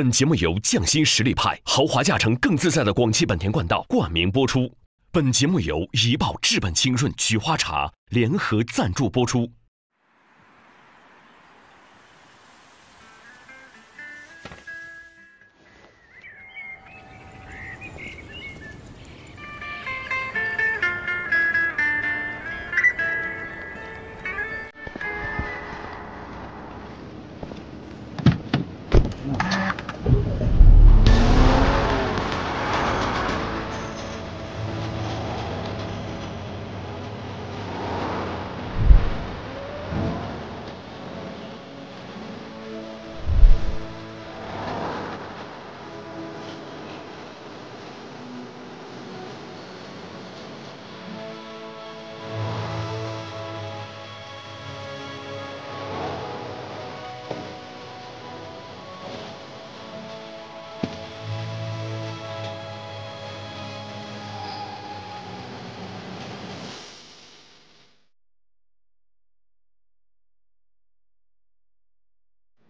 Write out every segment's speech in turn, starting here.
本节目由匠心实力派、豪华驾乘更自在的广汽本田冠道冠名播出。本节目由怡宝、至本清润菊花茶联合赞助播出。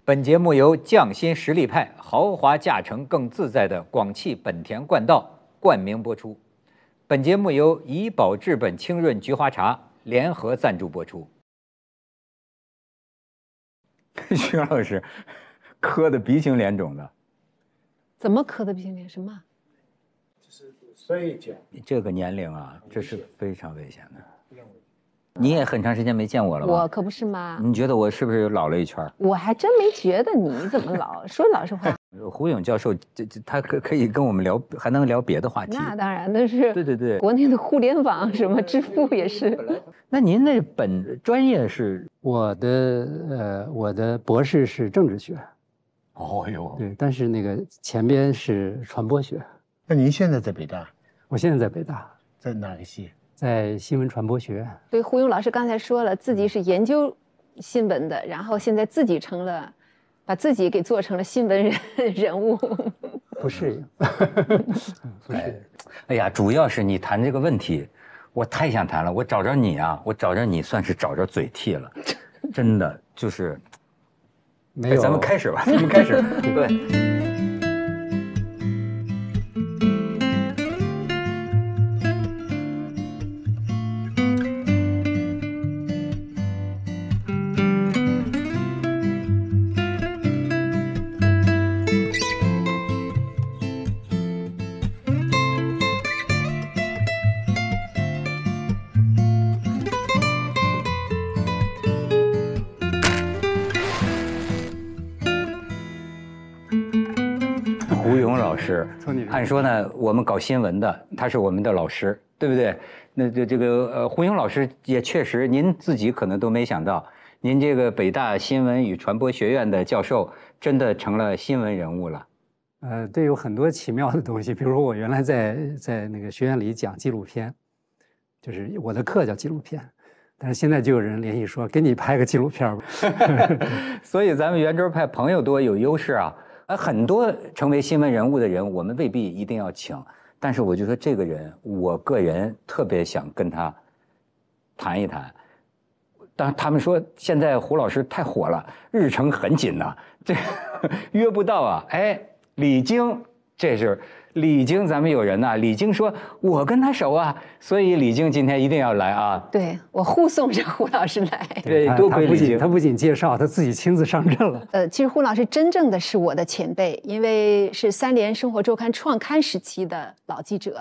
本节目由匠心实力派、豪华驾乘更自在的广汽本田冠道冠名播出。本节目由怡宝至本清润菊花茶联合赞助播出。徐老师，咳得鼻青脸肿的，怎么咳得鼻青脸肿？什么？就是睡觉。这个年龄啊，这是非常危险的。你也很长时间没见我了，我可不是吗？你觉得我是不是老了一圈？我还真没觉得，你怎么老 说老实话，胡勇教授，这这他可可以跟我们聊，还能聊别的话题。那当然，那是对对对，国内的互联网什么支付也是。那您那本专业是我的，呃，我的博士是政治学。哦哟。对，但是那个前边是传播学。那您现在在北大？我现在在北大，在哪个系？在新闻传播学院，所以胡勇老师刚才说了，自己是研究新闻的，然后现在自己成了，把自己给做成了新闻人 人物，不是，不是，哎呀，主要是你谈这个问题，我太想谈了，我找着你啊，我找着你算是找着嘴替了，真的就是，没有，咱们开始吧，咱们开始，对。胡勇老师，按说呢，我们搞新闻的，他是我们的老师，对不对？那这这个呃，胡勇老师也确实，您自己可能都没想到，您这个北大新闻与传播学院的教授，真的成了新闻人物了。呃，对，有很多奇妙的东西，比如说我原来在在那个学院里讲纪录片，就是我的课叫纪录片，但是现在就有人联系说，给你拍个纪录片吧。所以咱们圆桌派朋友多有优势啊。呃，很多成为新闻人物的人，我们未必一定要请，但是我就说这个人，我个人特别想跟他谈一谈。但他们说现在胡老师太火了，日程很紧呐，这 约不到啊。哎，李菁，这是。李菁咱们有人呐！李菁说：“我跟他熟啊，所以李菁今天一定要来啊！”对我护送着胡老师来，对，多亏李晶，他不仅介绍，他自己亲自上阵了。呃，其实胡老师真正的是我的前辈，因为是《三联生活周刊》创刊时期的老记者，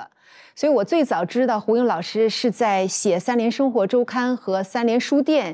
所以我最早知道胡勇老师是在写《三联生活周刊》和《三联书店》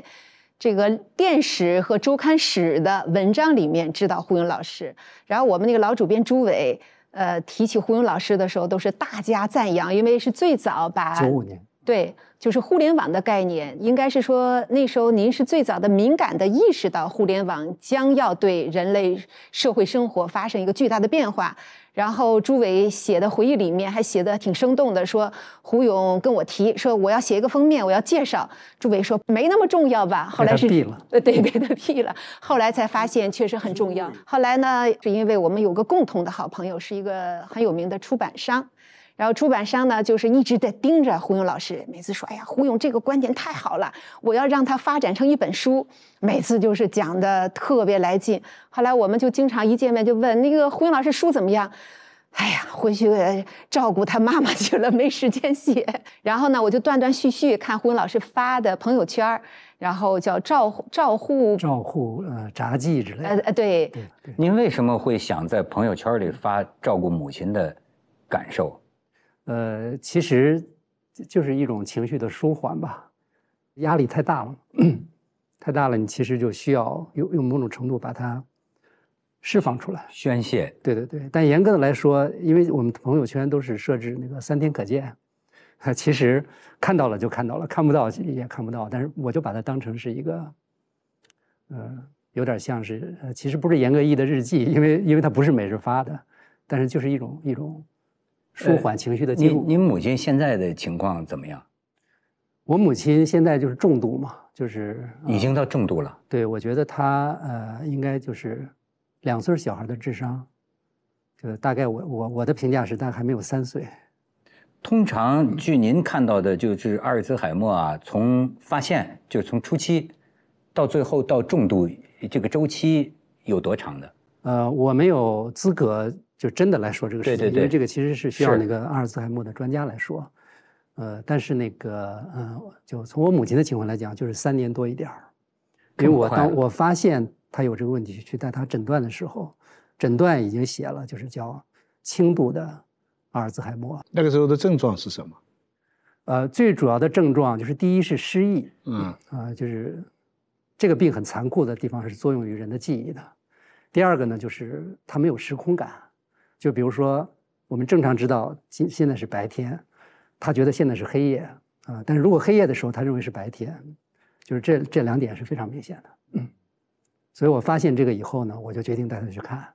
这个电史和周刊史的文章里面知道胡勇老师。然后我们那个老主编朱伟。呃，提起胡勇老师的时候，都是大家赞扬，因为是最早把九五年对，就是互联网的概念，应该是说那时候您是最早的敏感的意识到互联网将要对人类社会生活发生一个巨大的变化。然后朱伟写的回忆里面还写的挺生动的，说胡勇跟我提说我要写一个封面，我要介绍。朱伟说没那么重要吧，后来是呃对，被他毙了。后来才发现确实很重要。后来呢，是因为我们有个共同的好朋友，是一个很有名的出版商。然后出版商呢，就是一直在盯着胡勇老师，每次说：“哎呀，胡勇这个观点太好了，我要让他发展成一本书。”每次就是讲的特别来劲。后来我们就经常一见面就问那个胡勇老师书怎么样。哎呀，回去照顾他妈妈去了，没时间写。然后呢，我就断断续续看胡勇老师发的朋友圈，然后叫“照照护”“照护”呃杂记之类。呃呃对。您为什么会想在朋友圈里发照顾母亲的感受？呃，其实就是一种情绪的舒缓吧，压力太大了，太大了，你其实就需要用用某种程度把它释放出来，宣泄。对对对，但严格的来说，因为我们朋友圈都是设置那个三天可见，其实看到了就看到了，看不到也看不到。但是我就把它当成是一个，呃，有点像是，其实不是严格意义的日记，因为因为它不是每日发的，但是就是一种一种。舒缓情绪的介入。您母亲现在的情况怎么样？我母亲现在就是重度嘛，就是已经到重度了。对，我觉得她呃，应该就是两岁小孩的智商，就是大概我我我的评价是她还没有三岁。通常据您看到的，就是阿尔兹海默啊，从发现就从初期到最后到重度，这个周期有多长的？呃，我没有资格。就真的来说这个事情，因为这个其实是需要那个阿尔兹海默的专家来说。呃，但是那个，嗯，就从我母亲的情况来讲，就是三年多一点儿。因为我当我发现她有这个问题去带她诊断的时候，诊断已经写了，就是叫轻度的阿尔兹海默。那个时候的症状是什么？呃，最主要的症状就是第一是失忆，嗯，啊，就是这个病很残酷的地方是作用于人的记忆的。第二个呢，就是他没有时空感。就比如说，我们正常知道今现在是白天，他觉得现在是黑夜啊。但是如果黑夜的时候，他认为是白天，就是这这两点是非常明显的。嗯，所以我发现这个以后呢，我就决定带他去看。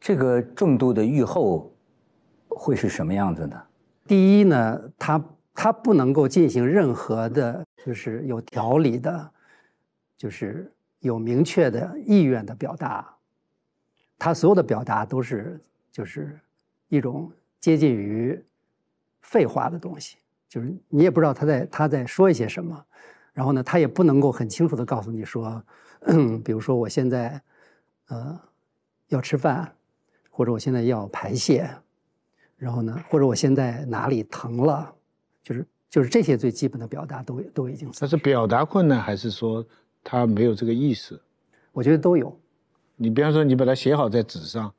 这个重度的预后会是什么样子的？第一呢，他他不能够进行任何的，就是有条理的，就是有明确的意愿的表达，他所有的表达都是。就是一种接近于废话的东西，就是你也不知道他在他在说一些什么，然后呢，他也不能够很清楚的告诉你说，比如说我现在呃要吃饭，或者我现在要排泄，然后呢，或者我现在哪里疼了，就是就是这些最基本的表达都都已经。他是表达困难，还是说他没有这个意识？我觉得都有。你比方说，你把它写好在纸上。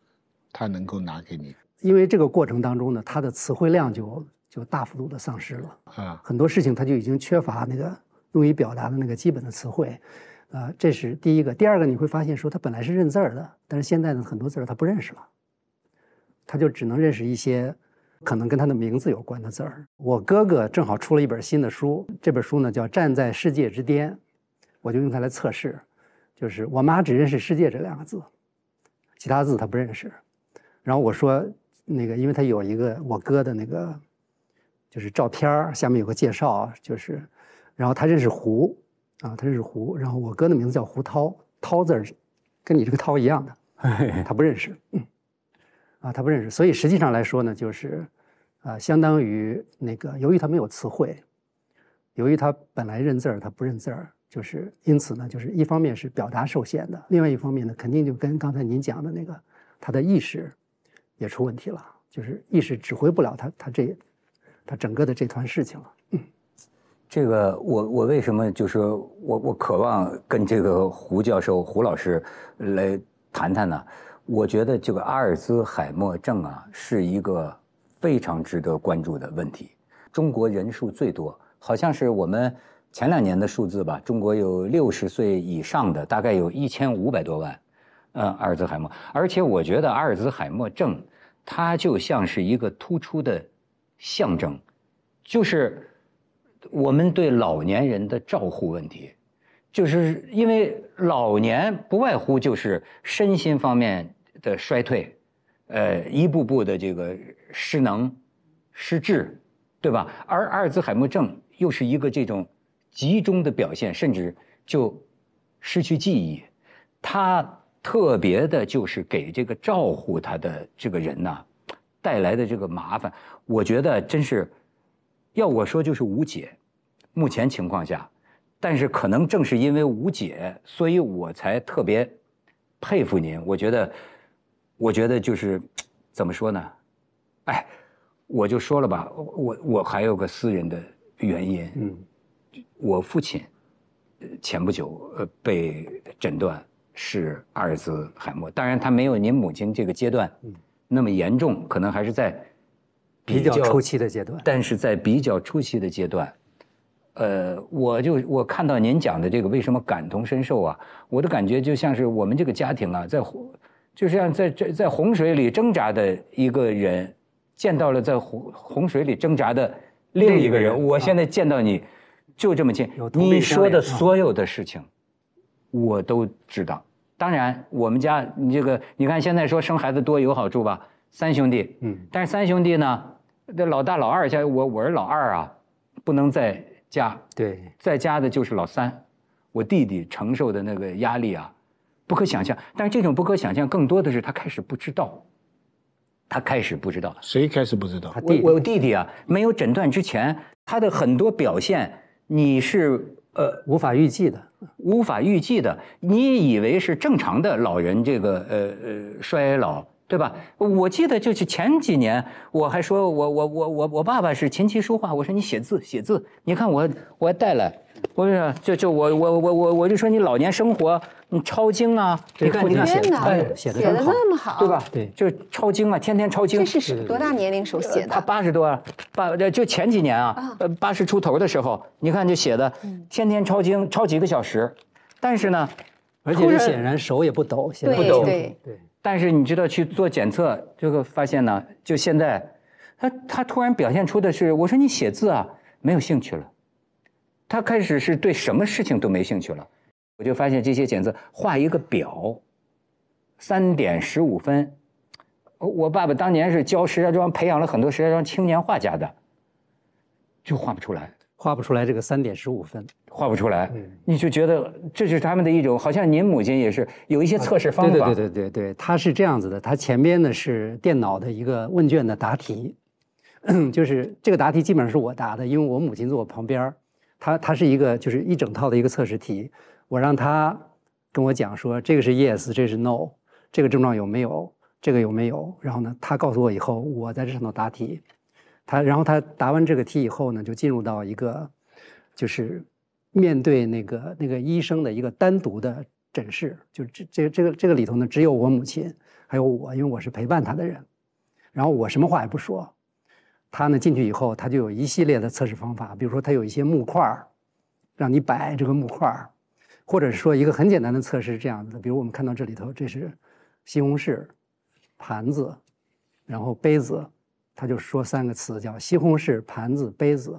他能够拿给你，因为这个过程当中呢，他的词汇量就就大幅度的丧失了啊，很多事情他就已经缺乏那个用于表达的那个基本的词汇，啊，这是第一个。第二个你会发现说，他本来是认字儿的，但是现在呢，很多字儿他不认识了，他就只能认识一些可能跟他的名字有关的字儿。我哥哥正好出了一本新的书，这本书呢叫《站在世界之巅》，我就用它来测试，就是我妈只认识“世界”这两个字，其他字她不认识。然后我说，那个，因为他有一个我哥的那个，就是照片下面有个介绍，就是，然后他认识胡，啊，他认识胡，然后我哥的名字叫胡涛，涛字跟你这个涛一样的，他不认识，啊，他不认识，所以实际上来说呢，就是，啊，相当于那个，由于他没有词汇，由于他本来认字儿他不认字儿，就是，因此呢，就是一方面是表达受限的，另外一方面呢，肯定就跟刚才您讲的那个他的意识。也出问题了，就是意识指挥不了他，他这，他整个的这团事情了。这个我我为什么就说我我渴望跟这个胡教授胡老师来谈谈呢？我觉得这个阿尔兹海默症啊是一个非常值得关注的问题。中国人数最多，好像是我们前两年的数字吧。中国有六十岁以上的大概有一千五百多万，呃，阿尔兹海默，而且我觉得阿尔兹海默症。它就像是一个突出的象征，就是我们对老年人的照护问题，就是因为老年不外乎就是身心方面的衰退，呃，一步步的这个失能、失智，对吧？而阿尔兹海默症又是一个这种集中的表现，甚至就失去记忆，它。特别的，就是给这个照顾他的这个人呢，带来的这个麻烦，我觉得真是，要我说就是无解，目前情况下，但是可能正是因为无解，所以我才特别佩服您。我觉得，我觉得就是，怎么说呢？哎，我就说了吧，我我还有个私人的原因，嗯，我父亲前不久呃被诊断。是阿尔兹海默，当然他没有您母亲这个阶段，嗯，那么严重，可能还是在比较初期的阶段。但是在比较初期的阶段，呃，我就我看到您讲的这个，为什么感同身受啊？我的感觉就像是我们这个家庭啊，在就像在在在洪水里挣扎的一个人，见到了在洪洪水里挣扎的另一个人。我现在见到你，就这么近。你说的所有的事情。我都知道，当然我们家你这个，你看现在说生孩子多有好处吧，三兄弟，嗯，但是三兄弟呢，这老大老二像我我是老二啊，不能在家，对，在家的就是老三，我弟弟承受的那个压力啊，不可想象。但是这种不可想象更多的是他开始不知道，他开始不知道，谁开始不知道？我我弟弟啊，没有诊断之前，他的很多表现你是。呃，无法预计的，无法预计的。你以为是正常的老人这个呃呃衰老对吧？我记得就是前几年我还说我我我我我爸爸是琴棋书画，我说你写字写字，你看我我带来。不是，就就我我我我我就说你老年生活，你抄经啊，你看写的写的那么好，对吧？对，就是抄经啊，天天抄经。这是多大年龄时候写的？他八十多，八就前几年啊，呃，八十出头的时候，你看就写的，天天抄经，抄几个小时。但是呢，而且显然手也不抖，不抖。对对。但是你知道去做检测，这个发现呢，就现在，他他突然表现出的是，我说你写字啊，没有兴趣了。他开始是对什么事情都没兴趣了，我就发现这些检测画一个表，三点十五分，我我爸爸当年是教石家庄，培养了很多石家庄青年画家的，就画不出来，画不出来这个三点十五分，画不出来，你就觉得这是他们的一种，好像您母亲也是有一些测试方法，对对对对对，他是这样子的，他前边呢是电脑的一个问卷的答题，就是这个答题基本上是我答的，因为我母亲坐我旁边儿。他他是一个就是一整套的一个测试题，我让他跟我讲说这个是 yes，这是 no，这个症状有没有，这个有没有，然后呢，他告诉我以后，我在这上头答题，他然后他答完这个题以后呢，就进入到一个就是面对那个那个医生的一个单独的诊室，就这这这个这个里头呢，只有我母亲还有我，因为我是陪伴他的人，然后我什么话也不说。他呢进去以后，他就有一系列的测试方法，比如说他有一些木块儿，让你摆这个木块儿，或者是说一个很简单的测试是这样子的，比如我们看到这里头，这是西红柿、盘子，然后杯子，他就说三个词叫西红柿、盘子、杯子，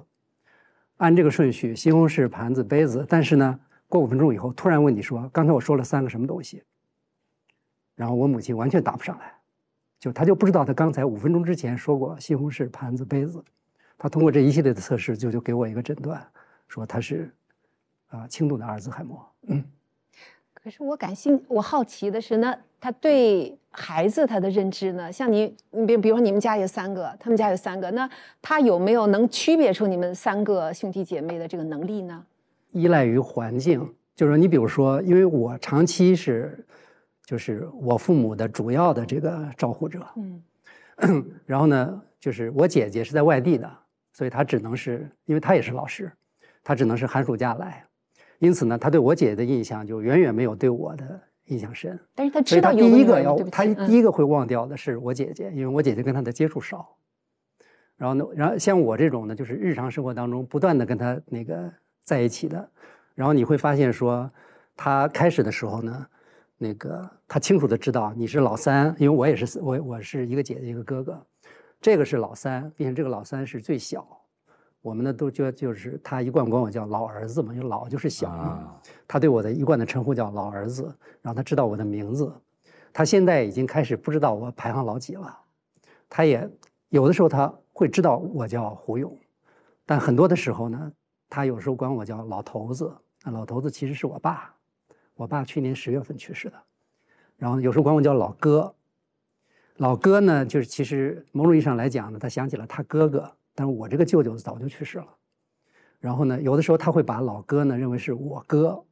按这个顺序西红柿、盘子、杯子。但是呢，过五分钟以后，突然问你说，刚才我说了三个什么东西？然后我母亲完全答不上来。就他就不知道他刚才五分钟之前说过西红柿盘子杯子，他通过这一系列的测试就就给我一个诊断，说他是啊轻度的阿尔兹海默。嗯，可是我感兴我好奇的是，那他对孩子他的认知呢？像你比比如说你们家有三个，他们家有三个，那他有没有能区别出你们三个兄弟姐妹的这个能力呢？依赖于环境，就是你比如说，因为我长期是。就是我父母的主要的这个照护者，嗯，然后呢，就是我姐姐是在外地的，所以她只能是，因为她也是老师，她只能是寒暑假来，因此呢，她对我姐姐的印象就远远没有对我的印象深。但是他知道第一个要，他第一个会忘掉的是我姐姐，因为我姐姐跟他的接触少。然后呢，然后像我这种呢，就是日常生活当中不断的跟他那个在一起的，然后你会发现说，他开始的时候呢。那个，他清楚的知道你是老三，因为我也是，我我是一个姐姐一个哥哥，这个是老三，并且这个老三是最小，我们呢都叫就是他一贯管我叫老儿子嘛，因为老就是小嘛，他对我的一贯的称呼叫老儿子，然后他知道我的名字，他现在已经开始不知道我排行老几了，他也有的时候他会知道我叫胡勇，但很多的时候呢，他有时候管我叫老头子，老头子其实是我爸。我爸去年十月份去世的，然后有时候管我叫老哥，老哥呢，就是其实某种意义上来讲呢，他想起了他哥哥，但是我这个舅舅早就去世了，然后呢，有的时候他会把老哥呢认为是我哥，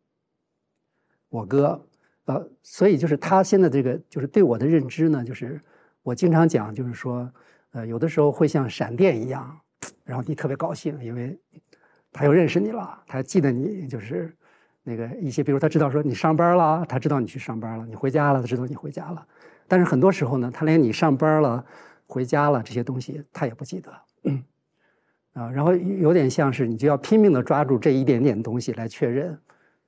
我哥，呃，所以就是他现在这个就是对我的认知呢，就是我经常讲，就是说，呃，有的时候会像闪电一样，然后你特别高兴，因为他又认识你了，他记得你，就是。那个一些，比如他知道说你上班了，他知道你去上班了，你回家了，他知道你回家了。但是很多时候呢，他连你上班了、回家了这些东西他也不记得。啊，然后有点像是你就要拼命的抓住这一点点东西来确认，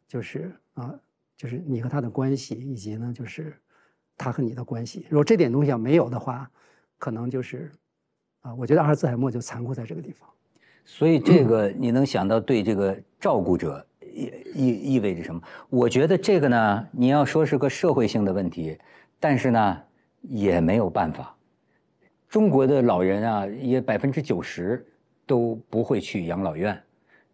就是啊，就是你和他的关系，以及呢，就是他和你的关系。如果这点东西要没有的话，可能就是啊，我觉得阿尔兹海默就残酷在这个地方。所以这个你能想到对这个照顾者。意意意味着什么？我觉得这个呢，你要说是个社会性的问题，但是呢，也没有办法。中国的老人啊，也百分之九十都不会去养老院，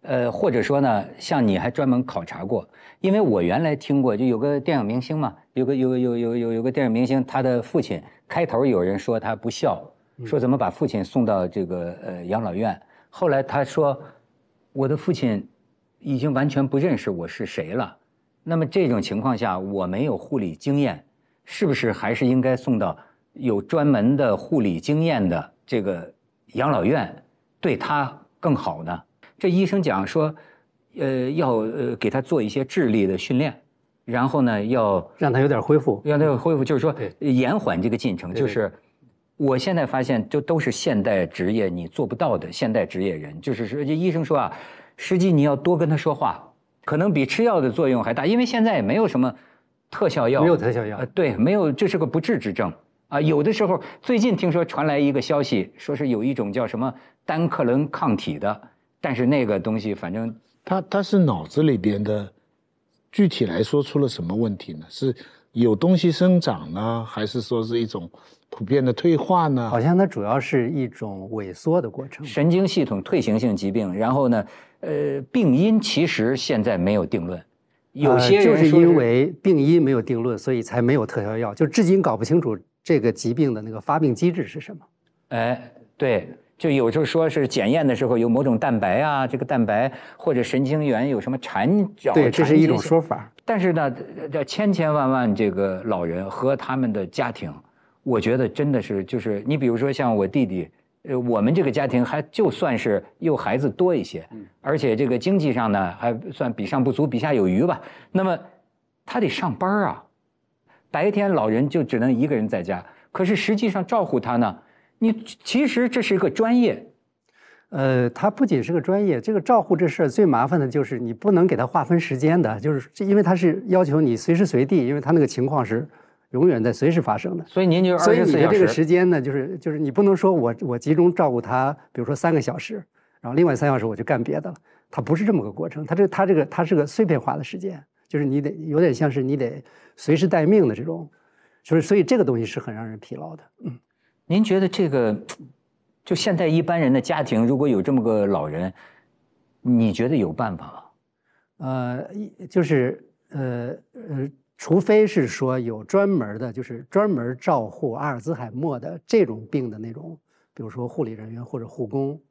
呃，或者说呢，像你还专门考察过，因为我原来听过，就有个电影明星嘛，有个有有有有有有个电影明星，他的父亲开头有人说他不孝，说怎么把父亲送到这个呃养老院，后来他说，我的父亲。已经完全不认识我是谁了。那么这种情况下，我没有护理经验，是不是还是应该送到有专门的护理经验的这个养老院，对他更好呢？这医生讲说，呃，要呃给他做一些智力的训练，然后呢，要让他有点恢复，让他有恢复，就是说延缓这个进程。就是，我现在发现，就都是现代职业你做不到的，现代职业人就是说，这医生说啊。实际你要多跟他说话，可能比吃药的作用还大，因为现在也没有什么特效药。没有特效药。呃，对，没有，这是个不治之症啊。有的时候，最近听说传来一个消息，说是有一种叫什么单克隆抗体的，但是那个东西反正它它是脑子里边的，具体来说出了什么问题呢？是有东西生长呢，还是说是一种？普遍的退化呢？好像它主要是一种萎缩的过程。神经系统退行性疾病，然后呢，呃，病因其实现在没有定论。有些人就是因为病因没有定论，所以才没有特效药，就至今搞不清楚这个疾病的那个发病机制是什么。哎，对，就有时候说是检验的时候有某种蛋白啊，这个蛋白或者神经元有什么缠绕。对，这是一种说法。但是呢，这千千万万这个老人和他们的家庭。我觉得真的是，就是你比如说像我弟弟，呃，我们这个家庭还就算是又孩子多一些，而且这个经济上呢还算比上不足，比下有余吧。那么他得上班啊，白天老人就只能一个人在家。可是实际上照顾他呢，你其实这是一个专业，呃，他不仅是个专业，这个照顾这事儿最麻烦的就是你不能给他划分时间的，就是因为他是要求你随时随地，因为他那个情况是。永远在随时发生的，所以您就所以这个时间呢，就是就是你不能说我我集中照顾他，比如说三个小时，然后另外三小时我就干别的了。他不是这么个过程，他这他这个他是个碎片化的时间，就是你得有点像是你得随时待命的这种，就是所以这个东西是很让人疲劳的。嗯，您觉得这个就现在一般人的家庭如果有这么个老人，你觉得有办法吗？呃，就是呃呃。除非是说有专门的，就是专门照护阿尔兹海默的这种病的那种，比如说护理人员或者护工，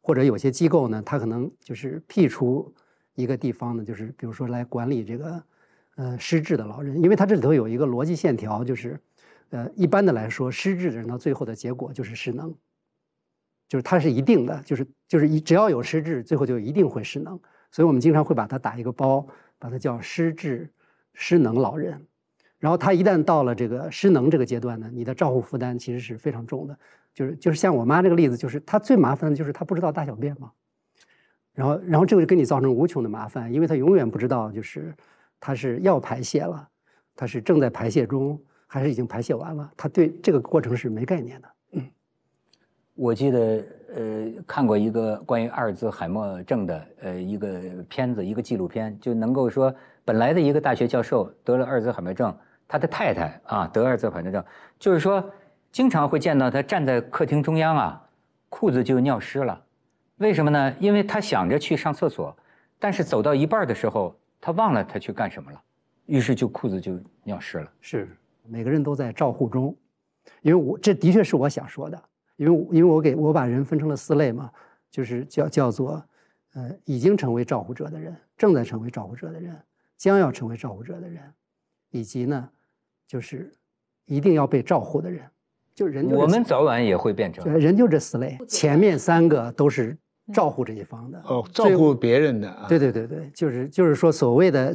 或者有些机构呢，他可能就是辟出一个地方呢，就是比如说来管理这个，呃，失智的老人，因为他这里头有一个逻辑线条，就是，呃，一般的来说，失智的人呢，最后的结果就是失能，就是他是一定的，就是就是一只要有失智，最后就一定会失能，所以我们经常会把它打一个包，把它叫失智。失能老人，然后他一旦到了这个失能这个阶段呢，你的照护负担其实是非常重的。就是就是像我妈这个例子，就是她最麻烦的就是她不知道大小便嘛。然后然后这个就给你造成无穷的麻烦，因为她永远不知道就是，她是要排泄了，她是正在排泄中，还是已经排泄完了，她对这个过程是没概念的。嗯，我记得。呃，看过一个关于阿尔兹海默症的呃一个片子，一个纪录片，就能够说本来的一个大学教授得了阿尔兹海默症，他的太太啊得阿尔兹海默症，就是说经常会见到他站在客厅中央啊，裤子就尿湿了，为什么呢？因为他想着去上厕所，但是走到一半的时候他忘了他去干什么了，于是就裤子就尿湿了。是每个人都在照护中，因为我这的确是我想说的。因为因为我给我把人分成了四类嘛，就是叫叫做，呃，已经成为照顾者的人，正在成为照顾者的人，将要成为照顾者的人，以及呢，就是一定要被照顾的人，就人我们早晚也会变成人就这四类，前面三个都是照顾这一方的哦，照顾别人的啊，对对对对，就是就是说所谓的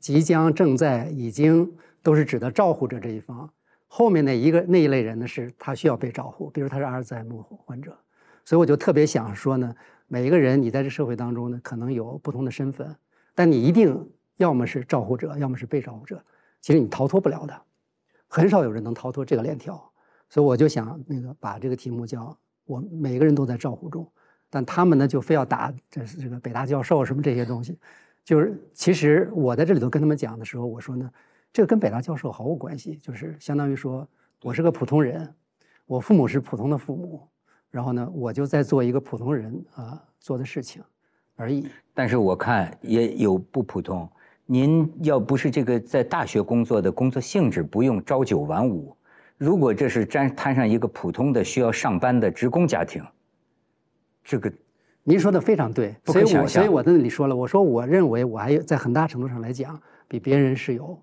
即将、正在、已经，都是指的照顾者这一方。后面那一个那一类人呢，是他需要被照顾，比如他是阿尔兹海默患者，所以我就特别想说呢，每一个人你在这社会当中呢，可能有不同的身份，但你一定要么是照顾者，要么是被照顾者，其实你逃脱不了的，很少有人能逃脱这个链条，所以我就想那个把这个题目叫“我每个人都在照顾中”，但他们呢就非要打这是这个北大教授什么这些东西，就是其实我在这里头跟他们讲的时候，我说呢。这跟北大教授毫无关系，就是相当于说，我是个普通人，我父母是普通的父母，然后呢，我就在做一个普通人啊做的事情，而已。但是我看也有不普通。您要不是这个在大学工作的工作性质不用朝九晚五，如果这是沾摊上一个普通的需要上班的职工家庭，这个您说的非常对。所以，我所以我在那里说了，我说我认为我还有在很大程度上来讲比别人是有。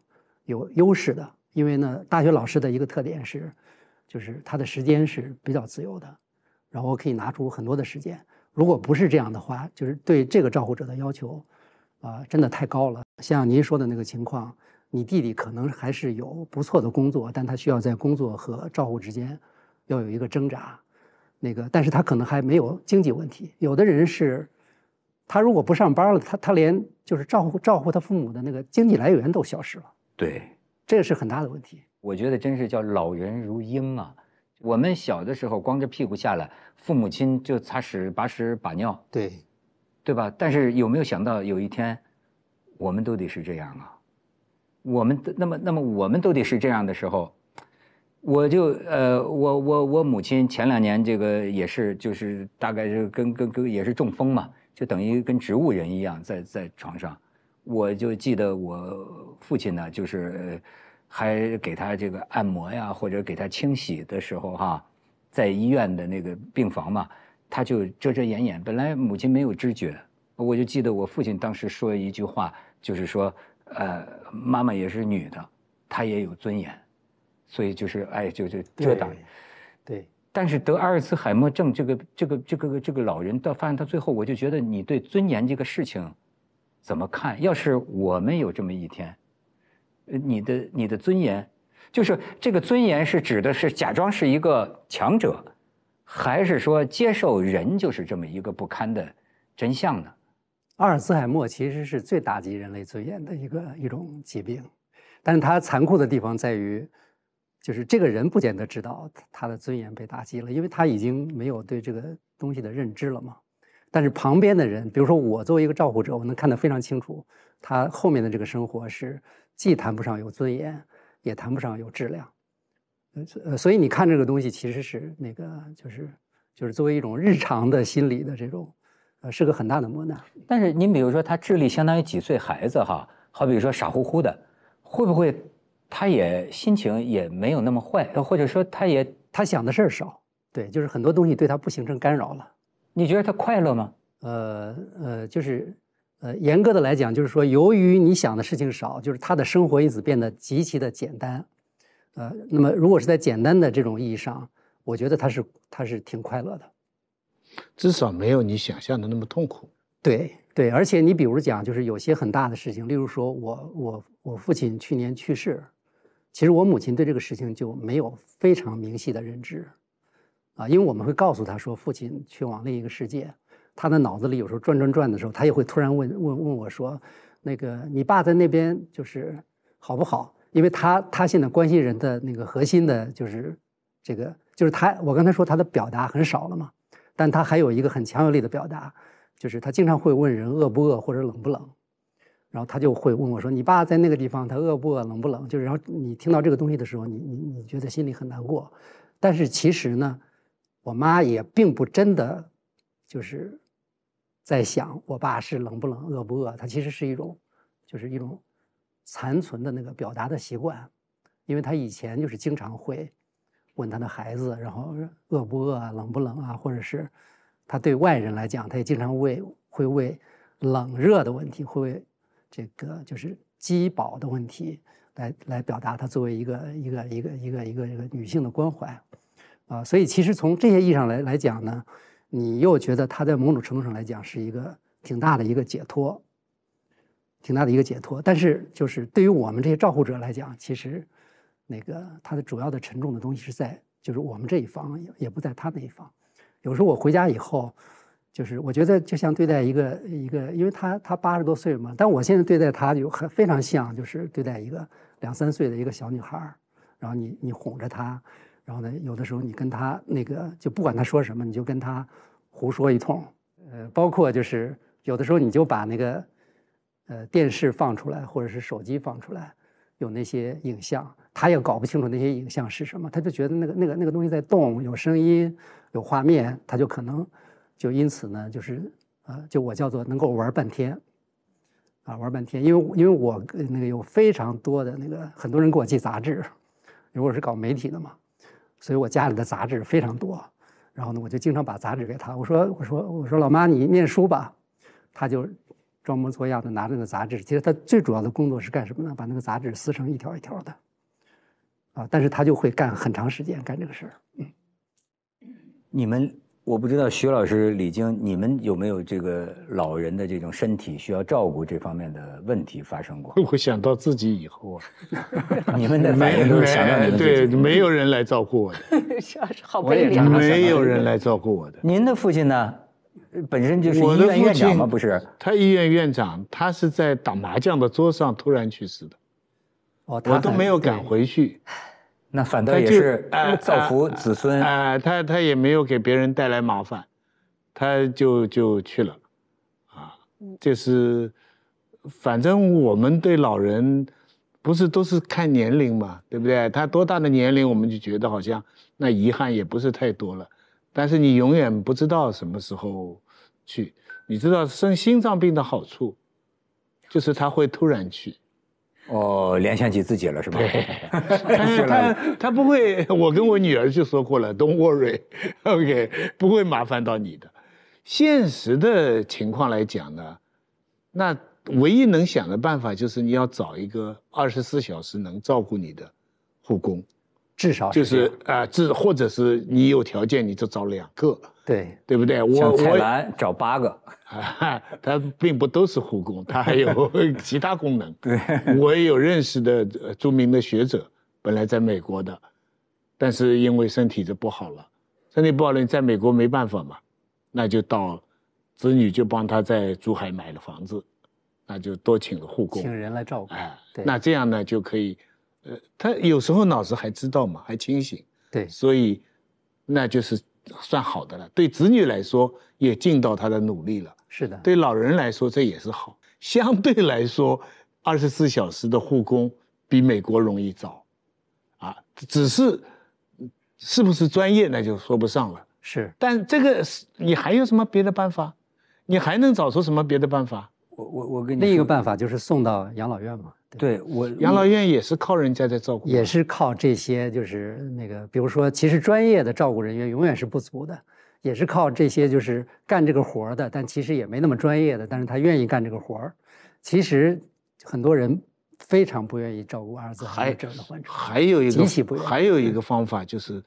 有优势的，因为呢，大学老师的一个特点是，就是他的时间是比较自由的，然后可以拿出很多的时间。如果不是这样的话，就是对这个照顾者的要求，啊，真的太高了。像您说的那个情况，你弟弟可能还是有不错的工作，但他需要在工作和照顾之间，要有一个挣扎。那个，但是他可能还没有经济问题。有的人是，他如果不上班了，他他连就是照顾照顾他父母的那个经济来源都消失了。对，这个是很大的问题。我觉得真是叫老人如婴啊！我们小的时候光着屁股下来，父母亲就擦屎、把屎、把尿。对，对吧？但是有没有想到有一天，我们都得是这样啊？我们那么那么我们都得是这样的时候，我就呃，我我我母亲前两年这个也是，就是大概就跟跟跟也是中风嘛，就等于跟植物人一样，在在床上。我就记得我父亲呢，就是还给他这个按摩呀，或者给他清洗的时候哈，在医院的那个病房嘛，他就遮遮掩掩。本来母亲没有知觉，我就记得我父亲当时说一句话，就是说：“呃，妈妈也是女的，她也有尊严。”所以就是哎，就就遮挡。对。但是得阿尔茨海默症这个这个这个这个老人，到发现到最后，我就觉得你对尊严这个事情。怎么看？要是我们有这么一天，呃，你的你的尊严，就是这个尊严是指的是假装是一个强者，还是说接受人就是这么一个不堪的真相呢？阿尔兹海默其实是最打击人类尊严的一个一种疾病，但是它残酷的地方在于，就是这个人不见得知道他的尊严被打击了，因为他已经没有对这个东西的认知了嘛。但是旁边的人，比如说我作为一个照护者，我能看得非常清楚，他后面的这个生活是既谈不上有尊严，也谈不上有质量。呃，所以你看这个东西其实是那个，就是就是作为一种日常的心理的这种，呃，是个很大的磨难。但是您比如说他智力相当于几岁孩子哈，好比说傻乎乎的，会不会他也心情也没有那么坏，或者说他也他想的事儿少？对，就是很多东西对他不形成干扰了。你觉得他快乐吗？呃呃，就是，呃，严格的来讲，就是说，由于你想的事情少，就是他的生活因此变得极其的简单，呃，那么如果是在简单的这种意义上，我觉得他是他是挺快乐的，至少没有你想象的那么痛苦。对对，而且你比如讲，就是有些很大的事情，例如说我我我父亲去年去世，其实我母亲对这个事情就没有非常明细的认知。啊，因为我们会告诉他说，父亲去往另一个世界。他的脑子里有时候转转转的时候，他也会突然问问问我说：“那个你爸在那边就是好不好？”因为他他现在关心人的那个核心的就是这个，就是他我刚才说他的表达很少了嘛，但他还有一个很强有力的表达，就是他经常会问人饿不饿或者冷不冷，然后他就会问我说：“你爸在那个地方他饿不饿冷不冷？”就是然后你听到这个东西的时候，你你你觉得心里很难过，但是其实呢。我妈也并不真的，就是在想我爸是冷不冷、饿不饿。她其实是一种，就是一种残存的那个表达的习惯，因为她以前就是经常会问她的孩子，然后饿不饿啊、冷不冷啊，或者是她对外人来讲，她也经常为会为冷热的问题，会为这个就是饥饱的问题来来表达她作为一个一个一个一个一个一个女性的关怀。啊，所以其实从这些意义上来来讲呢，你又觉得他在某种程度上来讲是一个挺大的一个解脱，挺大的一个解脱。但是就是对于我们这些照护者来讲，其实那个他的主要的沉重的东西是在就是我们这一方也也不在他那一方。有时候我回家以后，就是我觉得就像对待一个一个，因为他他八十多岁了嘛，但我现在对待他就很非常像就是对待一个两三岁的一个小女孩儿，然后你你哄着她。然后呢，有的时候你跟他那个，就不管他说什么，你就跟他胡说一通。呃，包括就是有的时候你就把那个呃电视放出来，或者是手机放出来，有那些影像，他也搞不清楚那些影像是什么，他就觉得那个那个那个东西在动，有声音，有画面，他就可能就因此呢，就是呃，就我叫做能够玩半天啊，玩半天，因为因为我那个有非常多的那个很多人给我寄杂志，因为我是搞媒体的嘛。所以我家里的杂志非常多，然后呢，我就经常把杂志给他，我说，我说，我说，老妈你念书吧，他就装模作样的拿着那个杂志，其实他最主要的工作是干什么呢？把那个杂志撕成一条一条的，啊，但是他就会干很长时间干这个事儿，嗯，你们。我不知道徐老师、李晶，你们有没有这个老人的这种身体需要照顾这方面的问题发生过？会 想到自己以后，啊？你们的反应都是想到你们，对，没有人来照顾我的。好悲凉，没有人来照顾我的。您的父亲呢？本身就是医院院长吗？不是？他医院院长，他是在打麻将的桌上突然去世的。哦、我都没有敢回去。那反倒也是造福子孙啊，他他也没有给别人带来麻烦，他就就去了，啊，就是，反正我们对老人，不是都是看年龄嘛，对不对？他多大的年龄，我们就觉得好像那遗憾也不是太多了，但是你永远不知道什么时候去，你知道生心脏病的好处，就是他会突然去。哦，联想起自己了是吧？他他不会，我跟我女儿就说过了，Don't worry，OK，不会麻烦到你的。现实的情况来讲呢，那唯一能想的办法就是你要找一个二十四小时能照顾你的护工，至少就是啊，至或者是你有条件，你就找两个。对对不对？我我找八个，他并不都是护工，他还有 其他功能。对，我也有认识的著名的学者，本来在美国的，但是因为身体就不好了，身体不好了，你在美国没办法嘛，那就到子女就帮他在珠海买了房子，那就多请了护工，请人来照顾。哎，对，那这样呢就可以，呃，他有时候脑子还知道嘛，还清醒。对，所以那就是。算好的了，对子女来说也尽到他的努力了。是的，对老人来说这也是好。相对来说，二十四小时的护工比美国容易找，啊，只是是不是专业那就说不上了。是，但这个你还有什么别的办法？你还能找出什么别的办法？我我我跟你另一个办法就是送到养老院嘛。对我养老院也是靠人家在照顾，也是靠这些就是那个，比如说，其实专业的照顾人员永远是不足的，也是靠这些就是干这个活儿的，但其实也没那么专业的，但是他愿意干这个活儿。其实很多人非常不愿意照顾阿尔兹海默症的患者，还有一个方法就是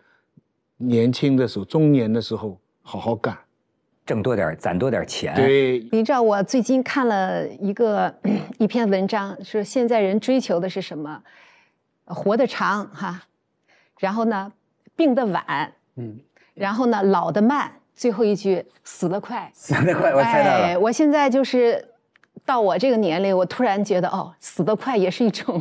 年轻的时候、中年的时候好好干。挣多点，攒多点钱。对，你知道我最近看了一个 一篇文章，说现在人追求的是什么？活得长哈，然后呢，病得晚，嗯，然后呢，老得慢，最后一句死得快，死得快，我猜到了。我现在就是到我这个年龄，我突然觉得哦，死得快也是一种。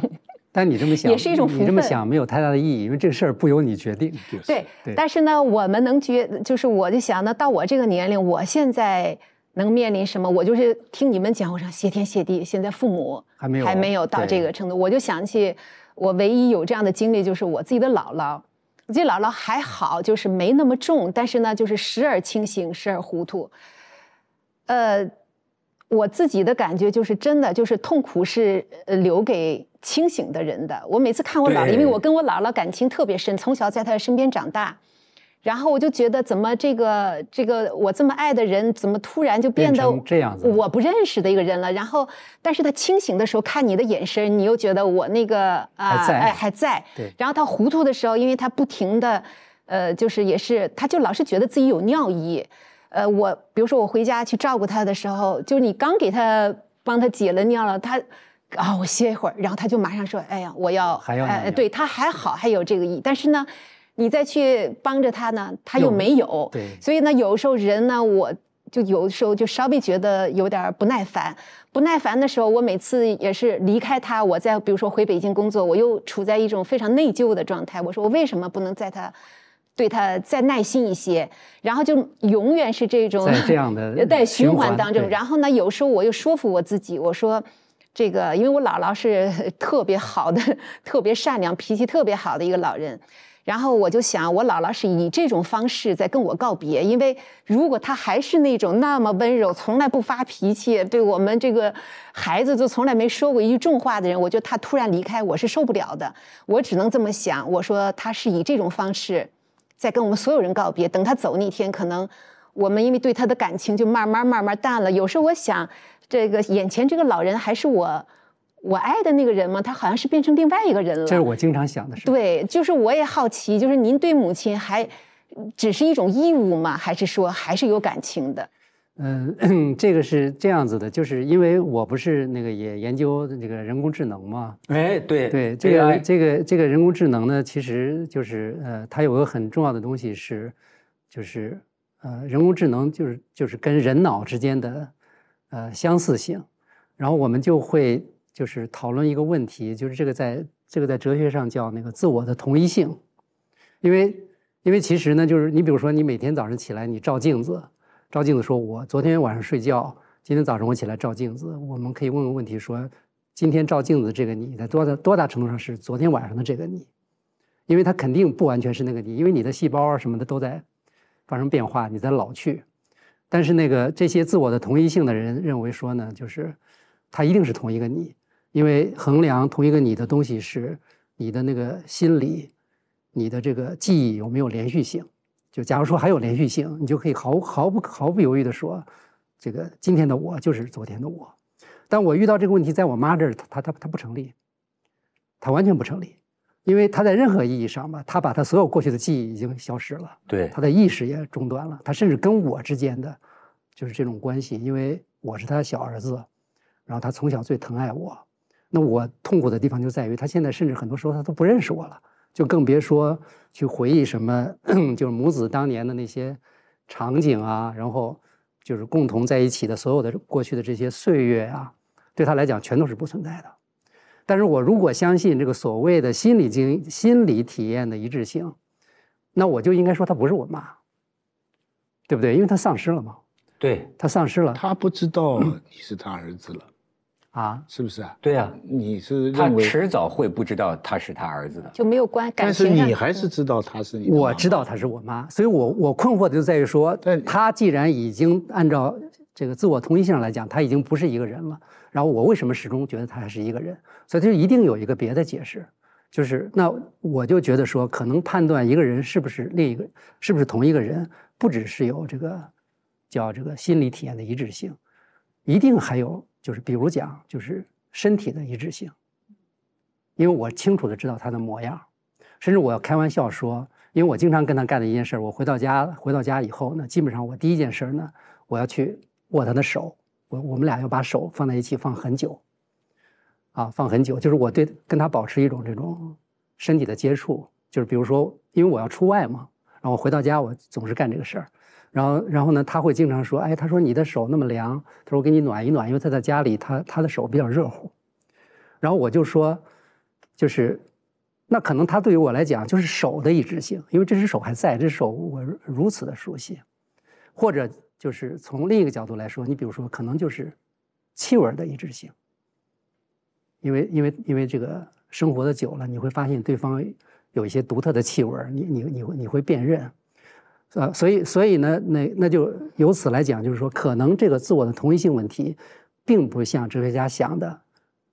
但你这么想，也是一种你这么想没有太大的意义，因为这事儿不由你决定。对，但是呢，我们能觉，就是我就想，呢，到我这个年龄，我现在能面临什么？我就是听你们讲，我说谢天谢地，现在父母还没有还没有到这个程度，我就想起我唯一有这样的经历，就是我自己的姥姥。我得姥姥还好，就是没那么重，但是呢，就是时而清醒，时而糊涂。呃。我自己的感觉就是，真的就是痛苦是留给清醒的人的。我每次看我姥，因为我跟我姥姥感情特别深，从小在她身边长大，然后我就觉得怎么这个这个我这么爱的人，怎么突然就变得这样子，我不认识的一个人了。然后，但是他清醒的时候看你的眼神，你又觉得我那个啊还在，还在。对。然后他糊涂的时候，因为他不停的，呃，就是也是，他就老是觉得自己有尿意。呃，我比如说我回家去照顾他的时候，就你刚给他帮他解了尿了，他啊，我歇一会儿，然后他就马上说：“哎呀，我要还要对，他还好，还有这个意。但是呢，你再去帮着他呢，他又没有。对，所以呢，有的时候人呢，我就有的时候就稍微觉得有点不耐烦。不耐烦的时候，我每次也是离开他，我在比如说回北京工作，我又处在一种非常内疚的状态。我说我为什么不能在他？对他再耐心一些，然后就永远是这种在这样的在 循环当中。然后呢，有时候我又说服我自己，我说这个，因为我姥姥是 特别好的、特别善良、脾气特别好的一个老人。然后我就想，我姥姥是以这种方式在跟我告别。因为如果她还是那种那么温柔、从来不发脾气、对我们这个孩子就从来没说过一句重话的人，我觉得她突然离开我是受不了的。我只能这么想，我说她是以这种方式。在跟我们所有人告别。等他走那天，可能我们因为对他的感情就慢慢慢慢淡了。有时候我想，这个眼前这个老人还是我我爱的那个人吗？他好像是变成另外一个人了。这是我经常想的事。对，就是我也好奇，就是您对母亲还只是一种义务吗？还是说还是有感情的？嗯，这个是这样子的，就是因为我不是那个也研究这个人工智能嘛？哎，对对，这个这个这个人工智能呢，其实就是呃，它有个很重要的东西是，就是呃，人工智能就是就是跟人脑之间的呃相似性，然后我们就会就是讨论一个问题，就是这个在这个在哲学上叫那个自我的同一性，因为因为其实呢，就是你比如说你每天早上起来你照镜子。照镜子说：“我昨天晚上睡觉，今天早上我起来照镜子。我们可以问问问题说，今天照镜子这个你，在多大多大程度上是昨天晚上的这个你？因为他肯定不完全是那个你，因为你的细胞啊什么的都在发生变化，你在老去。但是那个这些自我的同一性的人认为说呢，就是他一定是同一个你，因为衡量同一个你的东西是你的那个心理，你的这个记忆有没有连续性。”就假如说还有连续性，你就可以毫毫不毫不犹豫地说，这个今天的我就是昨天的我。但我遇到这个问题，在我妈这儿，她她她不成立，她完全不成立，因为她在任何意义上吧，她把她所有过去的记忆已经消失了，对，她的意识也中断了，她甚至跟我之间的就是这种关系，因为我是她小儿子，然后她从小最疼爱我，那我痛苦的地方就在于，她现在甚至很多时候她都不认识我了。就更别说去回忆什么，就是母子当年的那些场景啊，然后就是共同在一起的所有的过去的这些岁月啊，对他来讲全都是不存在的。但是我如果相信这个所谓的心理经心理体验的一致性，那我就应该说他不是我妈，对不对？因为他丧失了嘛。对他丧失了。他不知道你是他儿子了。啊，是不是啊？对啊，你是他迟早会不知道他是他儿子的，就没有关感情。但是你还是知道他是你，我知道他是我妈，所以我我困惑的就在于说，他既然已经按照这个自我同一性上来讲，他已经不是一个人了，然后我为什么始终觉得他还是一个人？所以就一定有一个别的解释，就是那我就觉得说，可能判断一个人是不是另一个是不是同一个人，不只是有这个叫这个心理体验的一致性，一定还有。就是，比如讲，就是身体的一致性，因为我清楚的知道他的模样甚至我开玩笑说，因为我经常跟他干的一件事，我回到家，回到家以后呢，基本上我第一件事呢，我要去握他的手，我我们俩要把手放在一起放很久，啊，放很久，就是我对跟他保持一种这种身体的接触，就是比如说，因为我要出外嘛，然后回到家，我总是干这个事儿。然后，然后呢？他会经常说：“哎，他说你的手那么凉，他说我给你暖一暖，因为他在家里，他他的手比较热乎。”然后我就说：“就是，那可能他对于我来讲就是手的一致性，因为这只手还在，这只手我如此的熟悉。或者就是从另一个角度来说，你比如说，可能就是气味的一致性，因为因为因为这个生活的久了，你会发现对方有一些独特的气味，你你你会你会辨认。”啊，所以，所以呢，那那就由此来讲，就是说，可能这个自我的同一性问题，并不像哲学家想的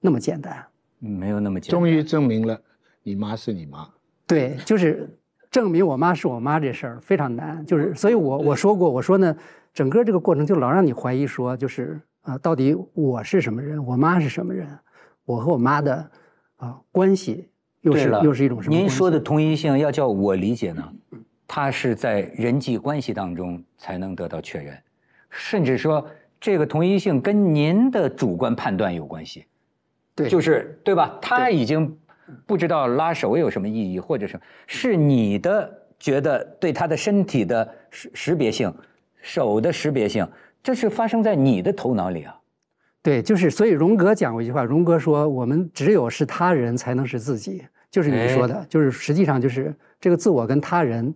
那么简单，没有那么简单。终于证明了，你妈是你妈。对，就是证明我妈是我妈这事儿非常难。就是，所以我我说过，我说呢，整个这个过程就老让你怀疑说，就是啊，到底我是什么人，我妈是什么人，我和我妈的啊关系又是又是一种什么？您说的同一性要叫我理解呢？他是在人际关系当中才能得到确认，甚至说这个同一性跟您的主观判断有关系，对，就是对吧？他已经不知道拉手有什么意义，或者什么是你的觉得对他的身体的识识别性，手的识别性，这是发生在你的头脑里啊。对，就是所以荣格讲过一句话，荣格说我们只有是他人，才能是自己，就是你说的，就是实际上就是这个自我跟他人。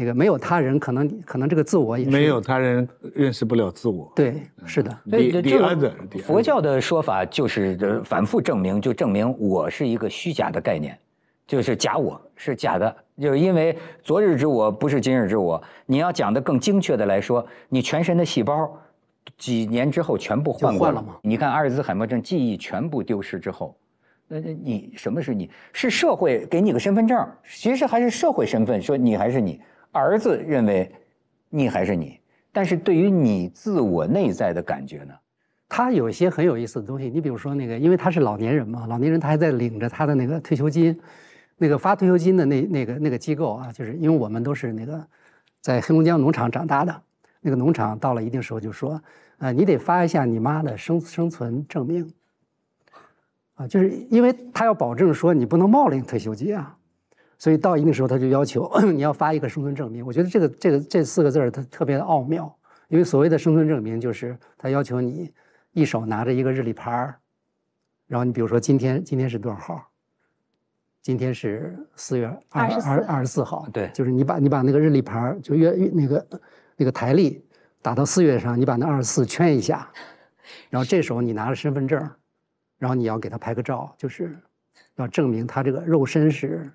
那个没有他人，可能可能这个自我也是没有他人认识不了自我。对，是的。所以就佛教的说法就是反复证明，就证明我是一个虚假的概念，就是假我是假的，就是因为昨日之我不是今日之我。你要讲的更精确的来说，你全身的细胞几年之后全部换过了吗？你看阿尔兹海默症，记忆全部丢失之后，那你什么是你？是社会给你个身份证，其实还是社会身份说你还是你。儿子认为，你还是你，但是对于你自我内在的感觉呢？他有一些很有意思的东西。你比如说那个，因为他是老年人嘛，老年人他还在领着他的那个退休金，那个发退休金的那那个那个机构啊，就是因为我们都是那个在黑龙江农场长大的，那个农场到了一定时候就说，呃，你得发一下你妈的生生存证明，啊，就是因为他要保证说你不能冒领退休金啊。所以到一定时候，他就要求 你要发一个生存证明。我觉得这个这个这四个字儿它特别的奥妙，因为所谓的生存证明就是他要求你一手拿着一个日历牌儿，然后你比如说今天今天是多少号？今天是四月二二二十四号。对，就是你把你把那个日历牌儿就月那个那个台历打到四月上，你把那二十四圈一下，然后这时候你拿着身份证，然后你要给他拍个照，就是要证明他这个肉身是。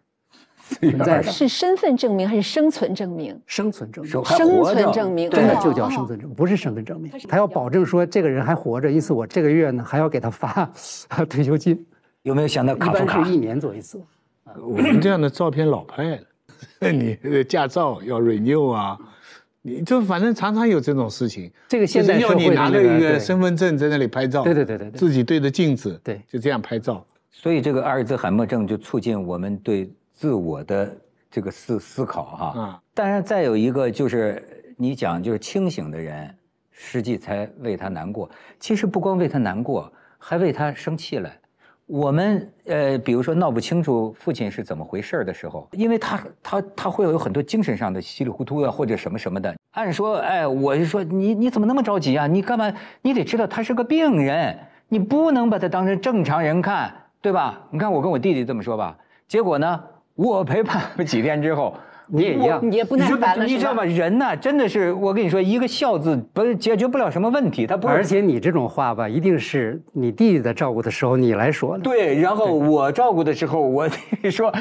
存在是身份证明还是生存证明？生存证明，生存证明，真的就叫生存证明，不是身份证明。他要保证说这个人还活着，意思我这个月呢还要给他发 退休金。有没有想到？一般是一年做一次。我们这样的照片老拍了，你驾照要 renew 啊，你就反正常常有这种事情。这个现在要是你拿着一个身份证在那里拍照，对对对对，自己对着镜子，对，就这样拍照。所以这个阿尔兹海默症就促进我们对。自我的这个思思考哈，当然再有一个就是你讲就是清醒的人，实际才为他难过。其实不光为他难过，还为他生气了。我们呃，比如说闹不清楚父亲是怎么回事的时候，因为他他他会有很多精神上的稀里糊涂啊，或者什么什么的。按说哎，我就说你你怎么那么着急啊？你干嘛？你得知道他是个病人，你不能把他当成正常人看，对吧？你看我跟我弟弟这么说吧，结果呢？我陪伴几天之后，你也一样。你说你知道吗？人呢，真的是我跟你说，一个孝字不是解决不了什么问题，他不。而且你这种话吧，一定是你弟弟在照顾的时候你来说的。对，然后我照顾的时候，我说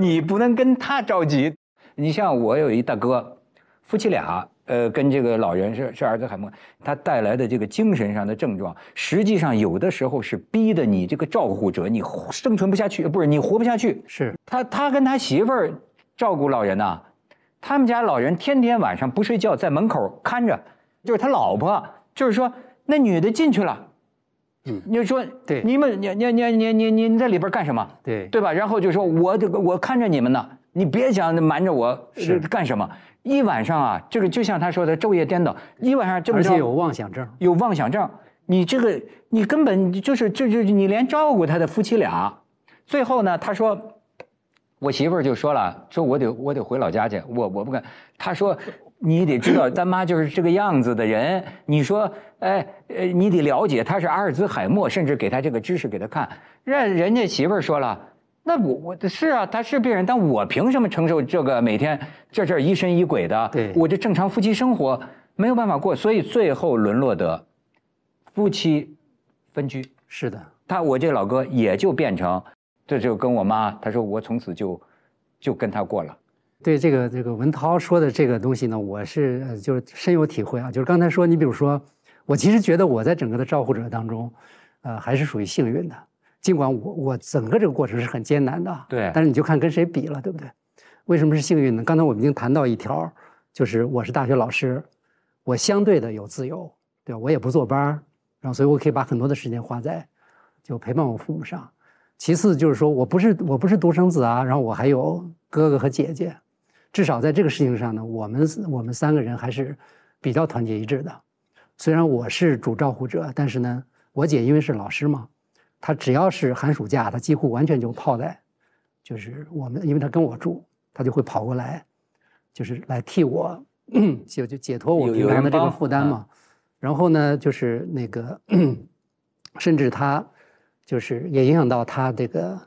你不能跟他着急。你像我有一大哥，夫妻俩。呃，跟这个老人是是阿尔兹海默，他带来的这个精神上的症状，实际上有的时候是逼的你这个照护者，你生存不下去，不是你活不下去。是他他跟他媳妇儿照顾老人呐，他们家老人天天晚上不睡觉，在门口看着，就是他老婆，就是说那女的进去了，嗯，你说对，你们你你你你你你你在里边干什么？对对吧？然后就说我这个我看着你们呢，你别想瞒着我，是干什么？一晚上啊，这个就像他说的昼夜颠倒，一晚上这么着，而且有妄想症，有妄想症。你这个，你根本就是，就就你连照顾他的夫妻俩，最后呢，他说，我媳妇儿就说了，说我得我得回老家去，我我不敢。他说，你得知道咱妈就是这个样子的人，你说，哎呃，你得了解他是阿尔兹海默，甚至给他这个知识给他看，让人家媳妇儿说了。那我我是啊，他是病人，但我凭什么承受这个每天在这疑神疑鬼的？对我这正常夫妻生活没有办法过，所以最后沦落得夫妻分居。是的，他我这老哥也就变成这就跟我妈，他说我从此就就跟他过了。对这个这个文涛说的这个东西呢，我是就是深有体会啊。就是刚才说，你比如说，我其实觉得我在整个的照顾者当中，呃，还是属于幸运的。尽管我我整个这个过程是很艰难的，对，但是你就看跟谁比了，对不对？为什么是幸运呢？刚才我们已经谈到一条，就是我是大学老师，我相对的有自由，对我也不坐班，然后所以我可以把很多的时间花在就陪伴我父母上。其次就是说我不是我不是独生子啊，然后我还有哥哥和姐姐，至少在这个事情上呢，我们我们三个人还是比较团结一致的。虽然我是主照顾者，但是呢，我姐因为是老师嘛。他只要是寒暑假，他几乎完全就泡在，就是我们，因为他跟我住，他就会跑过来，就是来替我，就就解脱我平常的这个负担嘛。然后呢，就是那个，甚至他，就是也影响到他这个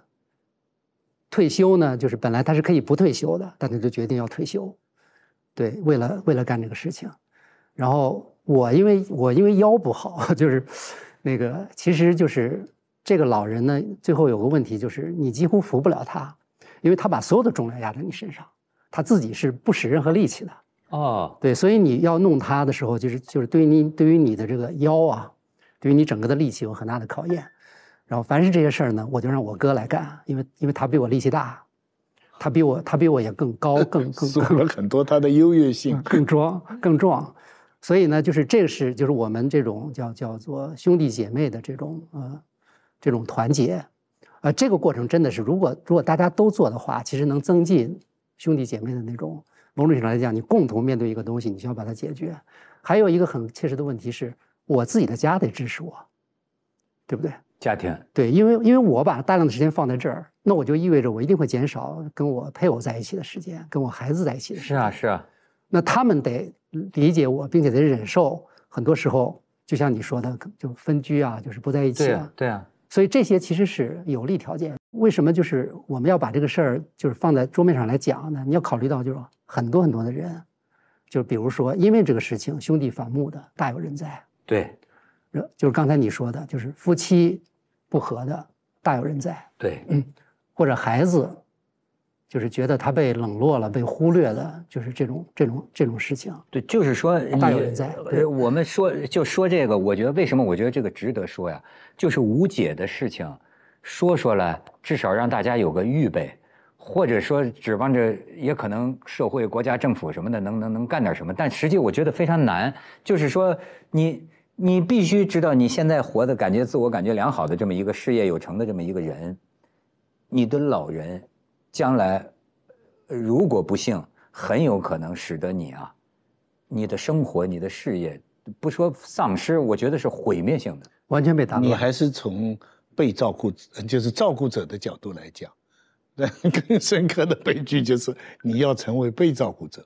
退休呢。就是本来他是可以不退休的，但他就决定要退休，对，为了为了干这个事情。然后我因为我因为腰不好，就是那个，其实就是。这个老人呢，最后有个问题，就是你几乎扶不了他，因为他把所有的重量压在你身上，他自己是不使任何力气的。哦，对，所以你要弄他的时候，就是就是对你对于你的这个腰啊，对于你整个的力气有很大的考验。然后凡是这些事儿呢，我就让我哥来干，因为因为他比我力气大，他比我他比我也更高更更 更了很多他的优越性，更壮更壮。所以呢，就是这是就是我们这种叫叫做兄弟姐妹的这种呃。这种团结，呃，这个过程真的是，如果如果大家都做的话，其实能增进兄弟姐妹的那种某种意义上来讲，你共同面对一个东西，你需要把它解决。还有一个很切实的问题是我自己的家得支持我，对不对？家庭对，因为因为我把大量的时间放在这儿，那我就意味着我一定会减少跟我配偶在一起的时间，跟我孩子在一起的时间。是啊，是啊。那他们得理解我，并且得忍受，很多时候就像你说的，就分居啊，就是不在一起啊，对啊。所以这些其实是有利条件。为什么？就是我们要把这个事儿就是放在桌面上来讲呢？你要考虑到就是很多很多的人，就比如说因为这个事情兄弟反目的大有人在。对，就是刚才你说的，就是夫妻不和的大有人在。对，嗯，或者孩子。就是觉得他被冷落了，被忽略了，就是这种这种这种事情。对，就是说大有人在。我们说就说这个，我觉得为什么？我觉得这个值得说呀，就是无解的事情，说说了，至少让大家有个预备，或者说指望着也可能社会、国家、政府什么的能能能干点什么，但实际我觉得非常难。就是说，你你必须知道，你现在活的感觉自我感觉良好的这么一个事业有成的这么一个人，你的老人。将来，如果不幸，很有可能使得你啊，你的生活、你的事业，不说丧失，我觉得是毁灭性的，完全被打倒。你还是从被照顾，就是照顾者的角度来讲，对，更深刻的悲剧就是你要成为被照顾者，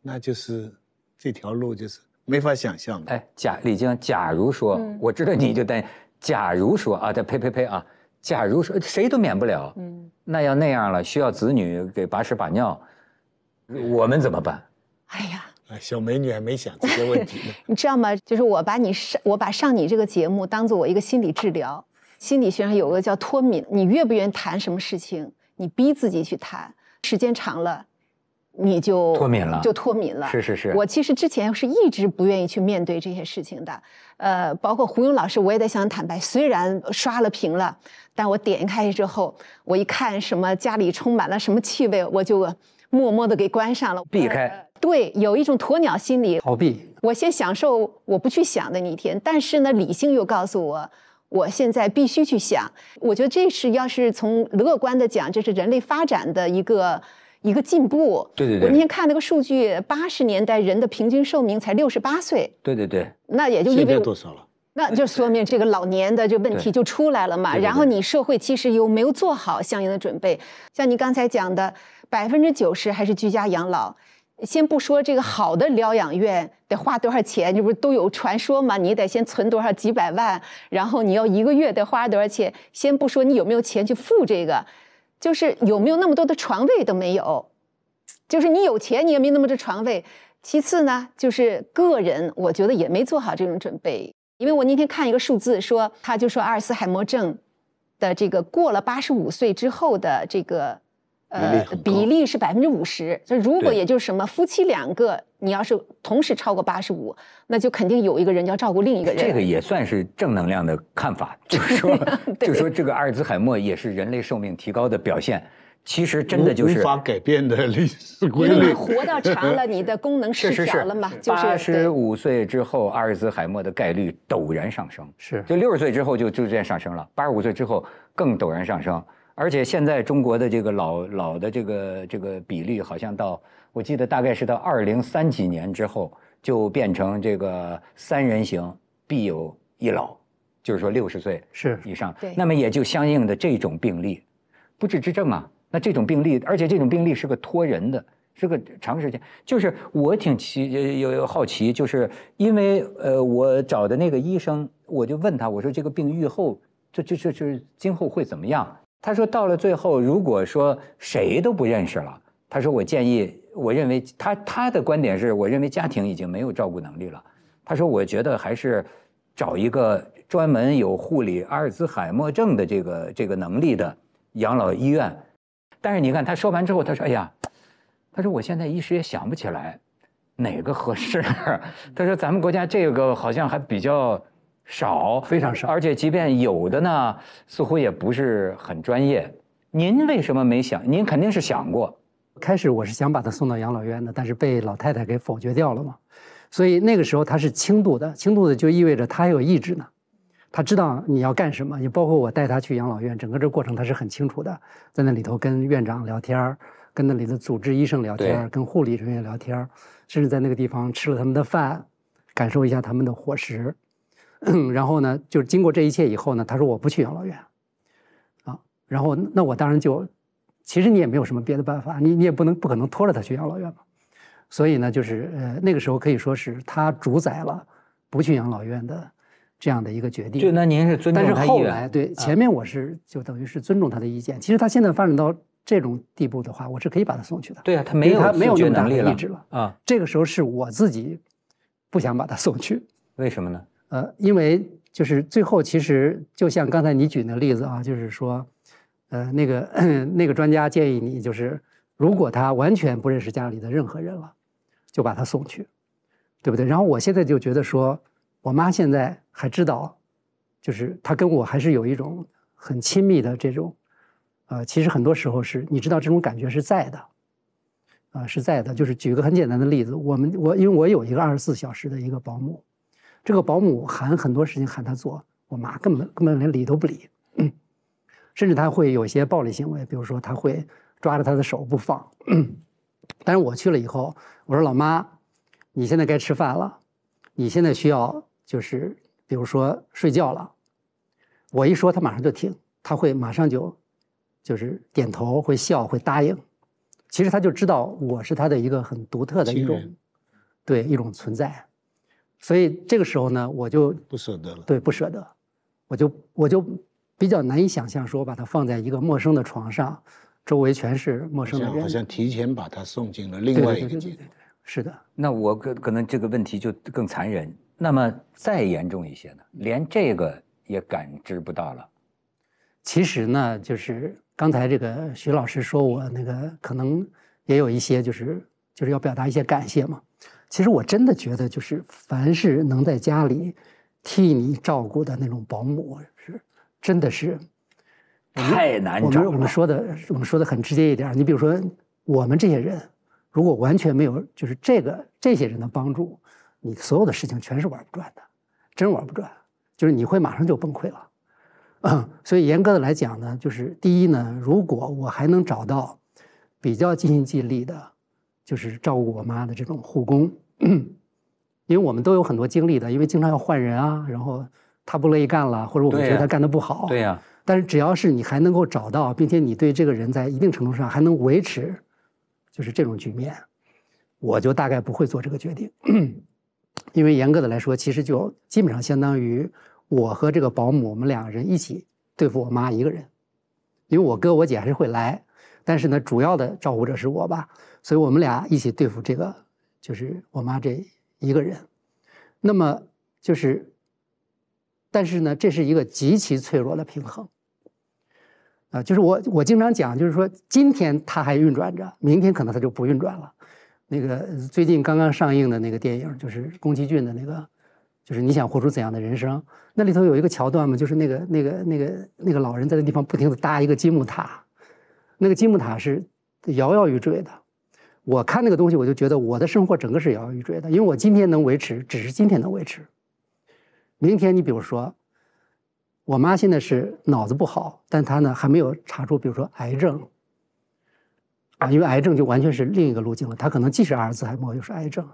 那就是这条路就是没法想象的。哎，假李静，假如说，我知道你就担心，假如说啊，呸呸呸啊。假如说谁都免不了，嗯，那要那样了，需要子女给把屎把尿，我们怎么办？哎呀，哎，小美女还没想这些问题呢。你知道吗？就是我把你上，我把上你这个节目当做我一个心理治疗。心理学上有个叫脱敏，你越不愿意谈什么事情，你逼自己去谈，时间长了。你就脱敏了，就脱敏了。是是是，我其实之前是一直不愿意去面对这些事情的。呃，包括胡勇老师，我也得想坦白，虽然刷了屏了，但我点开之后，我一看什么家里充满了什么气味，我就默默的给关上了，避开。对，有一种鸵鸟心理，逃避。我先享受我不去想的那一天，但是呢，理性又告诉我，我现在必须去想。我觉得这是要是从乐观的讲，这是人类发展的一个。一个进步，对对对，我那天看那个数据，八十年代人的平均寿命才六十八岁，对对对，那也就意味着，那就说明这个老年的这个问题就出来了嘛。然后你社会其实有没有做好相应的准备？像你刚才讲的，百分之九十还是居家养老，先不说这个好的疗养院得花多少钱，这不是都有传说嘛？你得先存多少几百万，然后你要一个月得花多少钱？先不说你有没有钱去付这个。就是有没有那么多的床位都没有，就是你有钱你也没那么多床位。其次呢，就是个人，我觉得也没做好这种准备。因为我那天看一个数字，说他就说阿尔茨海默症的这个过了八十五岁之后的这个。比例是百分之五十，就如果也就是什么夫妻两个，你要是同时超过八十五，那就肯定有一个人要照顾另一个人。这个也算是正能量的看法，就是说，就是说，这个阿尔兹海默也是人类寿命提高的表现。其实真的就是无法改变的历史规律。活到长了，你的功能失调了嘛？八十五岁之后，阿尔兹海默的概率陡然上升，是就六十岁之后就逐渐上升了，八十五岁之后更陡然上升。而且现在中国的这个老老的这个这个比率，好像到我记得大概是到二零三几年之后，就变成这个三人行必有一老，就是说六十岁是以上，对，那么也就相应的这种病例，不治之症啊。那这种病例，而且这种病例是个拖人的，是个长时间。就是我挺奇有好奇，就是因为呃，我找的那个医生，我就问他，我说这个病愈后，这这这这今后会怎么样？他说到了最后，如果说谁都不认识了，他说我建议，我认为他他的观点是我认为家庭已经没有照顾能力了。他说我觉得还是找一个专门有护理阿尔兹海默症的这个这个能力的养老医院。但是你看他说完之后，他说哎呀，他说我现在一时也想不起来哪个合适。他说咱们国家这个好像还比较。少非常少，而且即便有的呢，似乎也不是很专业。您为什么没想？您肯定是想过。开始我是想把他送到养老院的，但是被老太太给否决掉了嘛。所以那个时候他是轻度的，轻度的就意味着他有意志呢，他知道你要干什么。也包括我带他去养老院，整个这过程他是很清楚的，在那里头跟院长聊天儿，跟那里的主治医生聊天儿，跟护理人员聊天儿，甚至在那个地方吃了他们的饭，感受一下他们的伙食。然后呢，就是经过这一切以后呢，他说我不去养老院，啊，然后那我当然就，其实你也没有什么别的办法，你你也不能不可能拖着他去养老院嘛，所以呢，就是呃那个时候可以说是他主宰了不去养老院的这样的一个决定。就那您是尊重他但是后来对前面我是就等于是尊重他的意见。其实他现在发展到这种地步的话，我是可以把他送去的。对啊，他没有他没有那么大的意志了啊。这个时候是我自己不想把他送去。为什么呢？呃，因为就是最后，其实就像刚才你举那例子啊，就是说，呃，那个 那个专家建议你，就是如果他完全不认识家里的任何人了，就把他送去，对不对？然后我现在就觉得说，我妈现在还知道，就是她跟我还是有一种很亲密的这种，呃，其实很多时候是你知道这种感觉是在的，啊，是在的。就是举个很简单的例子，我们我因为我有一个二十四小时的一个保姆。这个保姆喊很多事情喊她做，我妈根本根本连理都不理，甚至她会有些暴力行为，比如说她会抓着她的手不放。但是我去了以后，我说：“老妈，你现在该吃饭了，你现在需要就是，比如说睡觉了。”我一说，她马上就听，她会马上就就是点头，会笑，会答应。其实她就知道我是她的一个很独特的一种对一种存在。所以这个时候呢，我就不舍得了。对，不舍得，我就我就比较难以想象，说我把它放在一个陌生的床上，周围全是陌生的人，好像提前把它送进了另外一个世界。对对对对对，是的。那我可可能这个问题就更残忍。那么再严重一些呢？连这个也感知不到了。其实呢，就是刚才这个徐老师说我那个可能也有一些，就是就是要表达一些感谢嘛。其实我真的觉得，就是凡是能在家里替你照顾的那种保姆，是真的是太难找了。我们我们说的我们说的很直接一点，你比如说我们这些人，如果完全没有就是这个这些人的帮助，你所有的事情全是玩不转的，真玩不转，就是你会马上就崩溃了。嗯，所以严格的来讲呢，就是第一呢，如果我还能找到比较尽心尽力的，就是照顾我妈的这种护工。因为我们都有很多经历的，因为经常要换人啊，然后他不乐意干了，或者我们觉得他干的不好，对呀。但是只要是你还能够找到，并且你对这个人在一定程度上还能维持，就是这种局面，我就大概不会做这个决定。因为严格的来说，其实就基本上相当于我和这个保姆，我们两个人一起对付我妈一个人。因为我哥我姐还是会来，但是呢，主要的照顾者是我吧，所以我们俩一起对付这个。就是我妈这一个人，那么就是，但是呢，这是一个极其脆弱的平衡。啊，就是我我经常讲，就是说今天它还运转着，明天可能它就不运转了。那个最近刚刚上映的那个电影，就是宫崎骏的那个，就是你想活出怎样的人生？那里头有一个桥段嘛，就是那个那个那个那个老人在那地方不停地搭一个积木塔，那个积木塔是摇摇欲坠的。我看那个东西，我就觉得我的生活整个是摇摇欲坠的，因为我今天能维持，只是今天能维持。明天你比如说，我妈现在是脑子不好，但她呢还没有查出，比如说癌症啊，因为癌症就完全是另一个路径了。她可能既是阿尔茨海默又是癌症，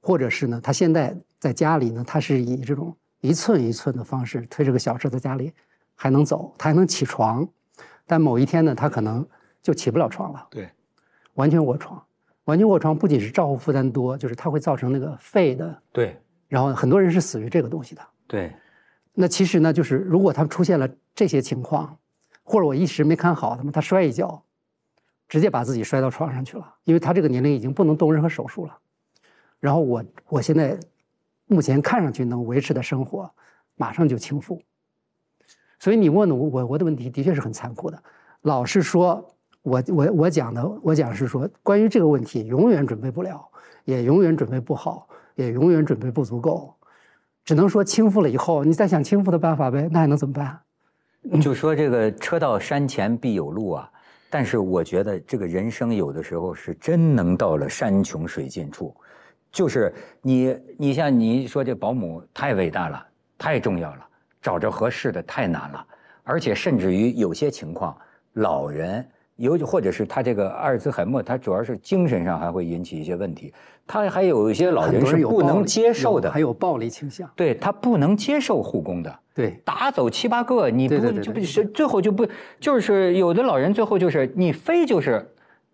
或者是呢，她现在在家里呢，她是以这种一寸一寸的方式推着个小车在家里还能走，她还能起床，但某一天呢，她可能就起不了床了，对，完全卧床。完全卧床不仅是照护负担多，就是它会造成那个肺的对，然后很多人是死于这个东西的对。那其实呢，就是如果他出现了这些情况，或者我一时没看好他妈他摔一跤，直接把自己摔到床上去了，因为他这个年龄已经不能动任何手术了。然后我我现在目前看上去能维持的生活，马上就倾覆。所以你问的我我我的问题的确是很残酷的，老是说。我我我讲的，我讲是说，关于这个问题，永远准备不了，也永远准备不好，也永远准备不足够，只能说倾覆了以后，你再想倾覆的办法呗，那还能怎么办？就说这个车到山前必有路啊，但是我觉得这个人生有的时候是真能到了山穷水尽处，就是你你像你说这保姆太伟大了，太重要了，找着合适的太难了，而且甚至于有些情况老人。有，或者是他这个阿尔兹海默，他主要是精神上还会引起一些问题。他还有一些老人是不能接受的，还有暴力倾向。对他不能接受护工的，对打走七八个，你不就是最后就不就是有的老人最后就是你非就是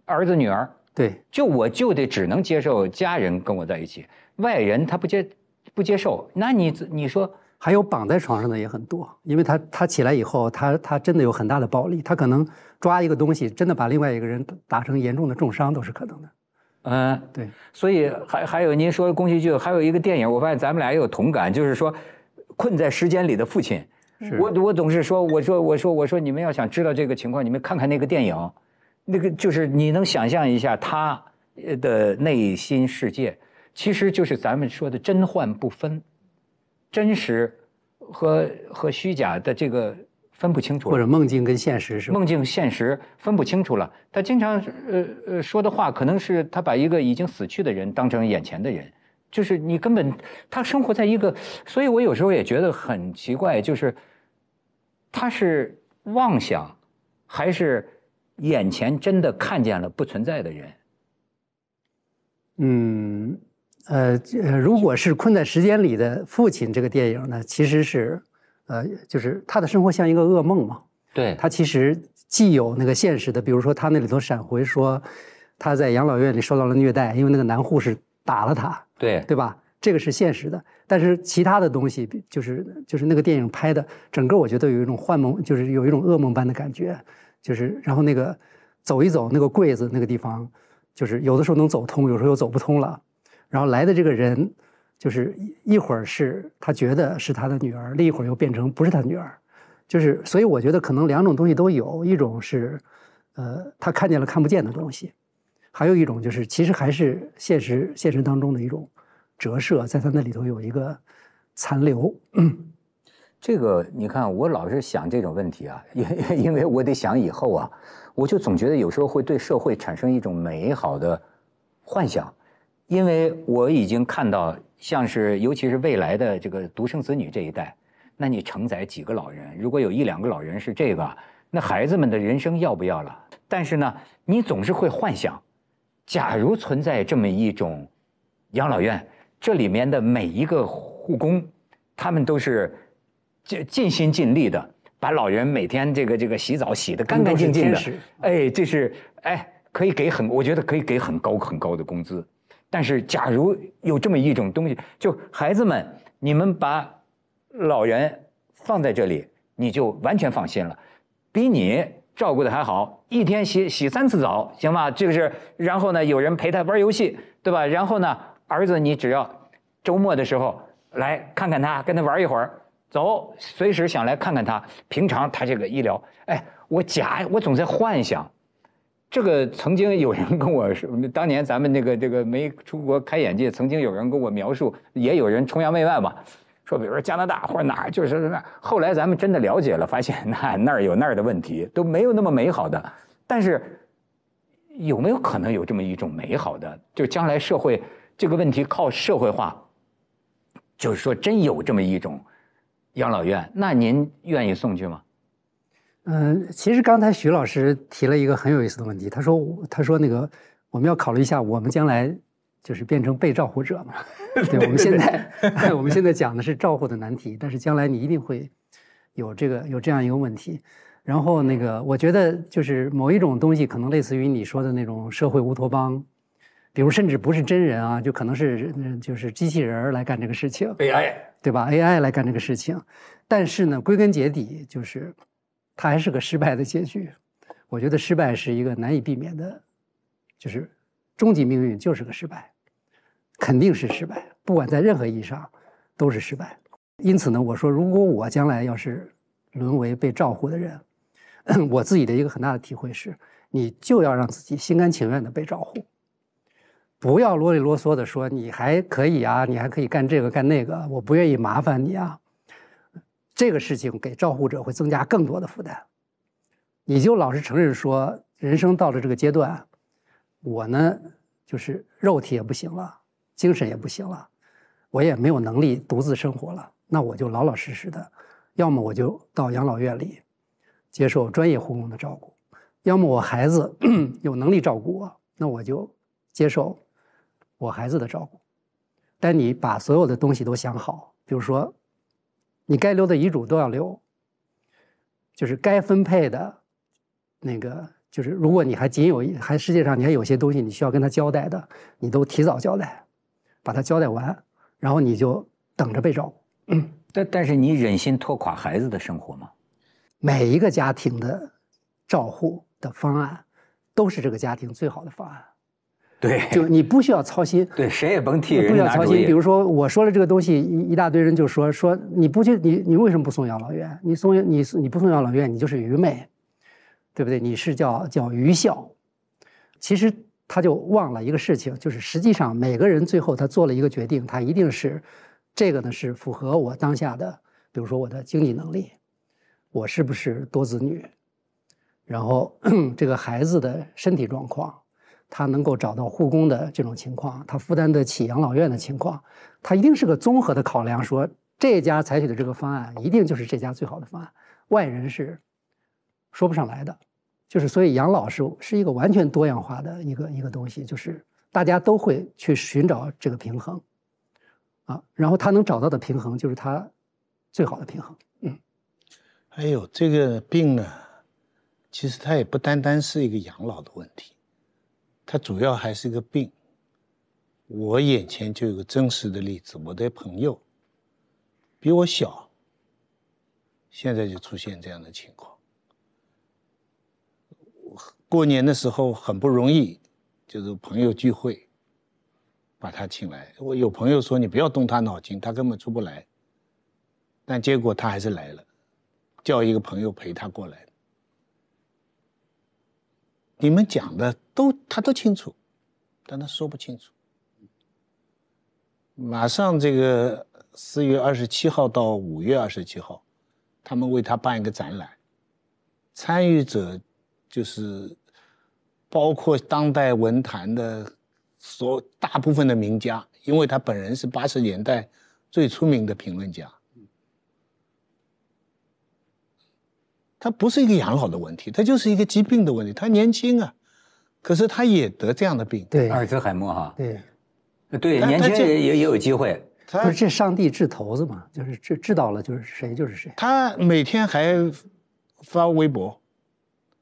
儿子女儿，对，就我就得只能接受家人跟我在一起，外人他不接不接受。那你你说还有绑在床上的也很多，因为他他起来以后，他他真的有很大的暴力，他可能。抓一个东西，真的把另外一个人打成严重的重伤都是可能的。嗯，对。所以还还有您说的宫崎骏还有一个电影，我发现咱们俩也有同感，就是说困在时间里的父亲。是。我我总是说，我说我说我说，你们要想知道这个情况，你们看看那个电影，那个就是你能想象一下他的内心世界，其实就是咱们说的真幻不分，真实和和虚假的这个。分不清楚，或者梦境跟现实是梦境、现实分不清楚了。他经常呃呃说的话，可能是他把一个已经死去的人当成眼前的人，就是你根本他生活在一个。所以我有时候也觉得很奇怪，就是他是妄想，还是眼前真的看见了不存在的人？嗯呃呃，如果是困在时间里的父亲这个电影呢，其实是。呃，就是他的生活像一个噩梦嘛。对他其实既有那个现实的，比如说他那里头闪回说他在养老院里受到了虐待，因为那个男护士打了他。对，对吧？这个是现实的。但是其他的东西，就是就是那个电影拍的，整个我觉得有一种幻梦，就是有一种噩梦般的感觉。就是然后那个走一走，那个柜子那个地方，就是有的时候能走通，有时候又走不通了。然后来的这个人。就是一会儿是他觉得是他的女儿，另一会儿又变成不是他的女儿，就是所以我觉得可能两种东西都有一种是，呃，他看见了看不见的东西，还有一种就是其实还是现实现实当中的一种折射，在他那里头有一个残留。这个你看，我老是想这种问题啊，因因为我得想以后啊，我就总觉得有时候会对社会产生一种美好的幻想，因为我已经看到。像是尤其是未来的这个独生子女这一代，那你承载几个老人？如果有一两个老人是这个，那孩子们的人生要不要了？但是呢，你总是会幻想，假如存在这么一种养老院，这里面的每一个护工，他们都是尽尽心尽力的，把老人每天这个这个洗澡洗得干干净净的。哎，这是哎，可以给很，我觉得可以给很高很高的工资。但是假如有这么一种东西，就孩子们，你们把老人放在这里，你就完全放心了，比你照顾的还好，一天洗洗三次澡，行吧？这个是，然后呢，有人陪他玩游戏，对吧？然后呢，儿子，你只要周末的时候来看看他，跟他玩一会儿，走，随时想来看看他。平常他这个医疗，哎，我假，我总在幻想。这个曾经有人跟我说，当年咱们那个这个没出国开眼界，曾经有人跟我描述，也有人崇洋媚外嘛，说比如说加拿大或者哪儿，就是那么。后来咱们真的了解了，发现那那儿有那儿的问题，都没有那么美好的。但是有没有可能有这么一种美好的？就将来社会这个问题靠社会化，就是说真有这么一种养老院，那您愿意送去吗？嗯，其实刚才徐老师提了一个很有意思的问题，他说，他说那个我们要考虑一下，我们将来就是变成被照护者嘛？对，我们现在我们现在讲的是照护的难题，但是将来你一定会有这个有这样一个问题。然后那个，我觉得就是某一种东西可能类似于你说的那种社会乌托邦，比如甚至不是真人啊，就可能是就是机器人儿来干这个事情，AI 对吧？AI 来干这个事情，但是呢，归根结底就是。他还是个失败的结局，我觉得失败是一个难以避免的，就是终极命运就是个失败，肯定是失败，不管在任何意义上都是失败。因此呢，我说如果我将来要是沦为被照护的人，我自己的一个很大的体会是，你就要让自己心甘情愿的被照护，不要啰里啰嗦的说你还可以啊，你还可以干这个干那个，我不愿意麻烦你啊。这个事情给照护者会增加更多的负担，你就老实承认说，人生到了这个阶段，我呢，就是肉体也不行了，精神也不行了，我也没有能力独自生活了，那我就老老实实的，要么我就到养老院里，接受专业护工的照顾，要么我孩子 有能力照顾我，那我就接受我孩子的照顾。但你把所有的东西都想好，比如说。你该留的遗嘱都要留，就是该分配的，那个就是如果你还仅有还世界上你还有些东西你需要跟他交代的，你都提早交代，把他交代完，然后你就等着被照顾。但但是你忍心拖垮孩子的生活吗？每一个家庭的照护的方案都是这个家庭最好的方案。对，就你不需要操心。对，谁也甭替人要操心。比如说，我说了这个东西，一一大堆人就说说你不去，你你为什么不送养老院？你送你你不送养老院，你就是愚昧，对不对？你是叫叫愚孝。其实他就忘了一个事情，就是实际上每个人最后他做了一个决定，他一定是这个呢是符合我当下的，比如说我的经济能力，我是不是多子女，然后 这个孩子的身体状况。他能够找到护工的这种情况，他负担得起养老院的情况，他一定是个综合的考量。说这家采取的这个方案，一定就是这家最好的方案。外人是说不上来的，就是所以养老是是一个完全多样化的一个一个东西，就是大家都会去寻找这个平衡，啊，然后他能找到的平衡就是他最好的平衡。嗯，还有这个病呢，其实它也不单单是一个养老的问题。它主要还是个病。我眼前就有个真实的例子，我的朋友，比我小。现在就出现这样的情况。过年的时候很不容易，就是朋友聚会，把他请来。我有朋友说：“你不要动他脑筋，他根本出不来。”但结果他还是来了，叫一个朋友陪他过来。你们讲的都他都清楚，但他说不清楚。马上这个四月二十七号到五月二十七号，他们为他办一个展览，参与者就是包括当代文坛的所大部分的名家，因为他本人是八十年代最出名的评论家。他不是一个养老的问题，他就是一个疾病的问题。他年轻啊，可是他也得这样的病。对，阿尔兹海默哈。对，对，年轻人也也有机会。不是这上帝掷骰子嘛？就是掷掷到了就是谁就是谁。他每天还发微博，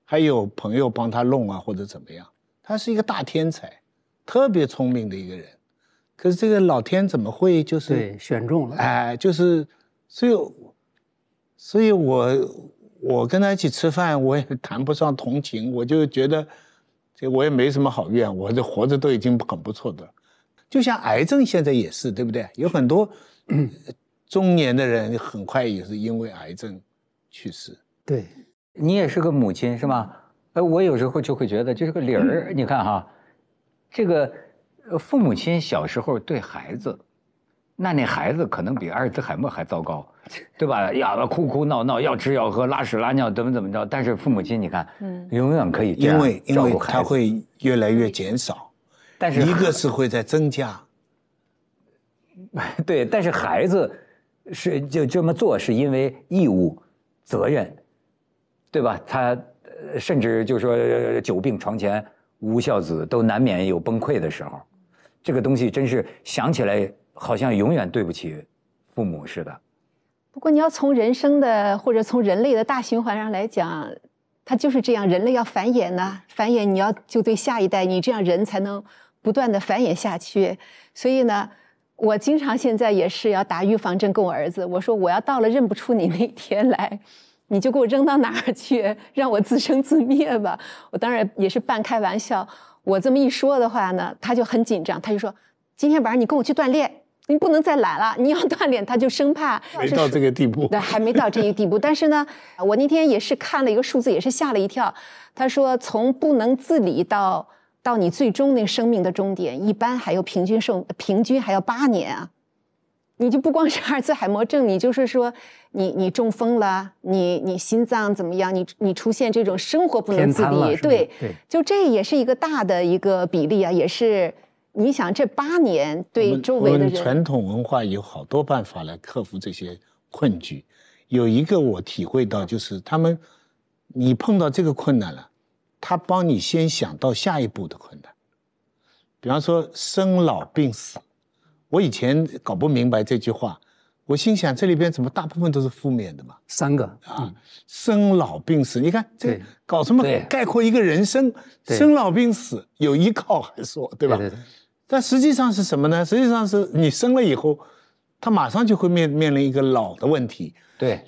还有朋友帮他弄啊或者怎么样。他是一个大天才，特别聪明的一个人。可是这个老天怎么会就是选中了？哎，就是，所以，所以我。我跟他一起吃饭，我也 谈不上同情，我就觉得，这我也没什么好怨，我这活着都已经很不错的。就像癌症现在也是，对不对？有很多 中年的人很快也是因为癌症去世。对，你也是个母亲是吗？呃，我有时候就会觉得，就是个理儿，你看哈，这个父母亲小时候对孩子。那那孩子可能比阿尔兹海默还糟糕，对吧？哑巴哭哭闹闹，要吃要喝，拉屎拉尿，怎么怎么着？但是父母亲，你看，嗯，永远可以因为因为他会越来越减少，但是一个是会在增加，对。但是孩子是就这么做，是因为义务责任，对吧？他甚至就说“久病床前无孝子”，都难免有崩溃的时候。这个东西真是想起来。好像永远对不起父母似的。不过你要从人生的或者从人类的大循环上来讲，它就是这样。人类要繁衍呢，繁衍你要就对下一代，你这样人才能不断的繁衍下去。所以呢，我经常现在也是要打预防针跟我儿子，我说我要到了认不出你那天来，你就给我扔到哪儿去，让我自生自灭吧。我当然也是半开玩笑。我这么一说的话呢，他就很紧张，他就说今天晚上你跟我去锻炼。你不能再懒了，你要锻炼，他就生怕 没到这个地步。对，还没到这一地步，但是呢，我那天也是看了一个数字，也是吓了一跳。他说，从不能自理到到你最终那生命的终点，一般还有平均寿平均还要八年啊。你就不光是阿尔茨海默症，你就是说，你你中风了，你你心脏怎么样？你你出现这种生活不能自理，对，就这也是一个大的一个比例啊，也是。你想这八年对周围的人，传统文化有好多办法来克服这些困局。有一个我体会到，就是他们，你碰到这个困难了，他帮你先想到下一步的困难。比方说生老病死，我以前搞不明白这句话，我心想这里边怎么大部分都是负面的嘛？三个啊，生老病死，你看这搞什么概括一个人生？生老病死有依靠还说对吧？但实际上是什么呢？实际上是你生了以后，他马上就会面面临一个老的问题。对。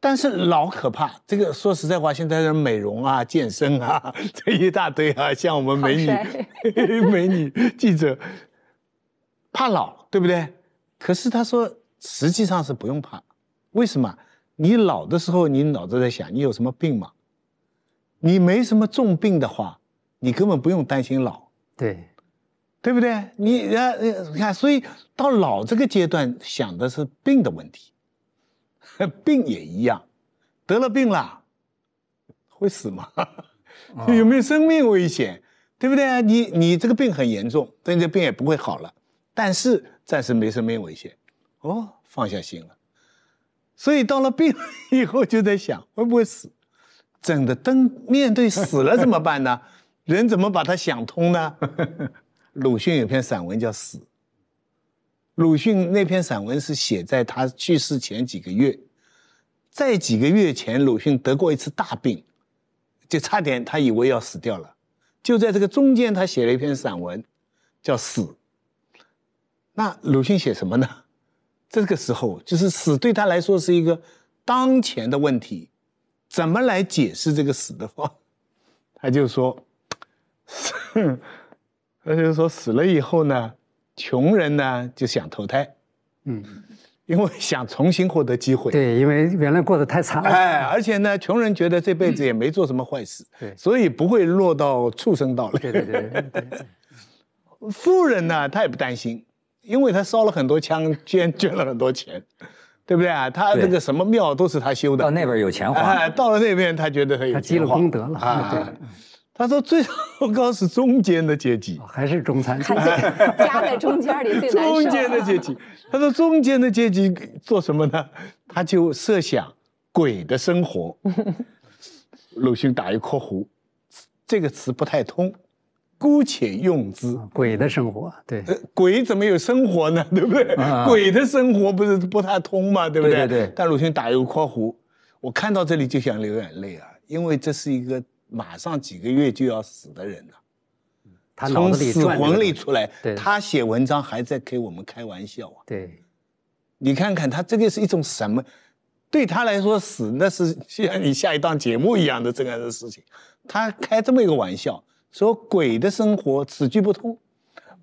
但是老可怕，这个说实在话，现在的美容啊、健身啊，这一大堆啊，像我们美女、美女记者，怕老，对不对？可是他说，实际上是不用怕。为什么？你老的时候，你脑子在想你有什么病吗？你没什么重病的话，你根本不用担心老。对。对不对？你你看，所以到老这个阶段，想的是病的问题，病也一样，得了病了，会死吗？有没有生命危险？对不对？你你这个病很严重，但你这病也不会好了，但是暂时没生命危险，哦，放下心了。所以到了病以后，就在想会不会死，整的，灯面对死了怎么办呢？人怎么把它想通呢？鲁迅有篇散文叫《死》。鲁迅那篇散文是写在他去世前几个月，在几个月前，鲁迅得过一次大病，就差点他以为要死掉了。就在这个中间，他写了一篇散文，叫《死》。那鲁迅写什么呢？这个时候，就是死对他来说是一个当前的问题，怎么来解释这个死的话，他就说。就是说死了以后呢，穷人呢就想投胎，嗯，因为想重新获得机会。对，因为原来过得太惨。哎，而且呢，穷人觉得这辈子也没做什么坏事，对，所以不会落到畜生道了。对对对。富人呢，他也不担心，因为他烧了很多枪，捐捐了很多钱，对不对啊？他这个什么庙都是他修的。到那边有钱花。哎，到了那边他觉得很有。他积了功德了啊。对。他说：“最糕是中间的阶级，还是中产阶级夹在中间里？中间的阶级。他说：‘中间的阶级做什么呢？’他就设想鬼的生活。鲁迅打一括弧，这个词不太通，姑且用之。鬼的生活，对，鬼怎么有生活呢？对不对？鬼的生活不是不太通嘛？对不对？但鲁迅打一个括弧，我看到这里就想流眼泪啊，因为这是一个。”马上几个月就要死的人了，从死魂里出来，他写文章还在给我们开玩笑啊。对，你看看他这个是一种什么？对他来说，死那是就像你下一档节目一样的这样的事情。他开这么一个玩笑，说鬼的生活，此句不通。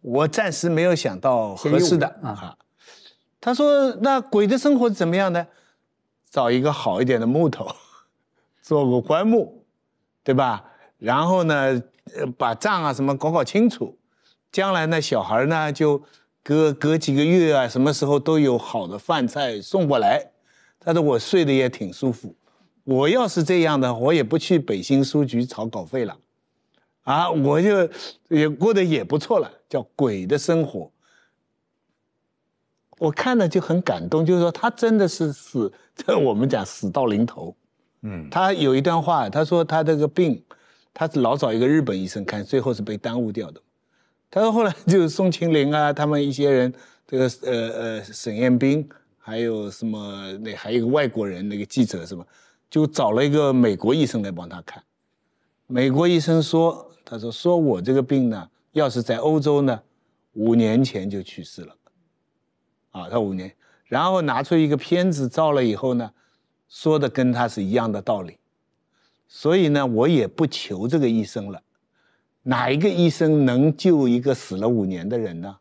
我暂时没有想到合适的啊。他说那鬼的生活怎么样呢？找一个好一点的木头，做个棺木。对吧？然后呢，把账啊什么搞搞清楚，将来呢小孩呢就隔隔几个月啊，什么时候都有好的饭菜送过来。他说我睡得也挺舒服，我要是这样的，我也不去北新书局炒稿费了，啊，我就也过得也不错了，叫鬼的生活。我看了就很感动，就是说他真的是死，我们讲死到临头。嗯，他有一段话，他说他这个病，他是老找一个日本医生看，最后是被耽误掉的。他说后来就是宋庆龄啊，他们一些人，这个呃呃沈彦冰，还有什么那还有一个外国人那个记者什么，就找了一个美国医生来帮他看。美国医生说，他说说我这个病呢，要是在欧洲呢，五年前就去世了，啊，他五年，然后拿出一个片子照了以后呢。说的跟他是一样的道理，所以呢，我也不求这个医生了。哪一个医生能救一个死了五年的人呢？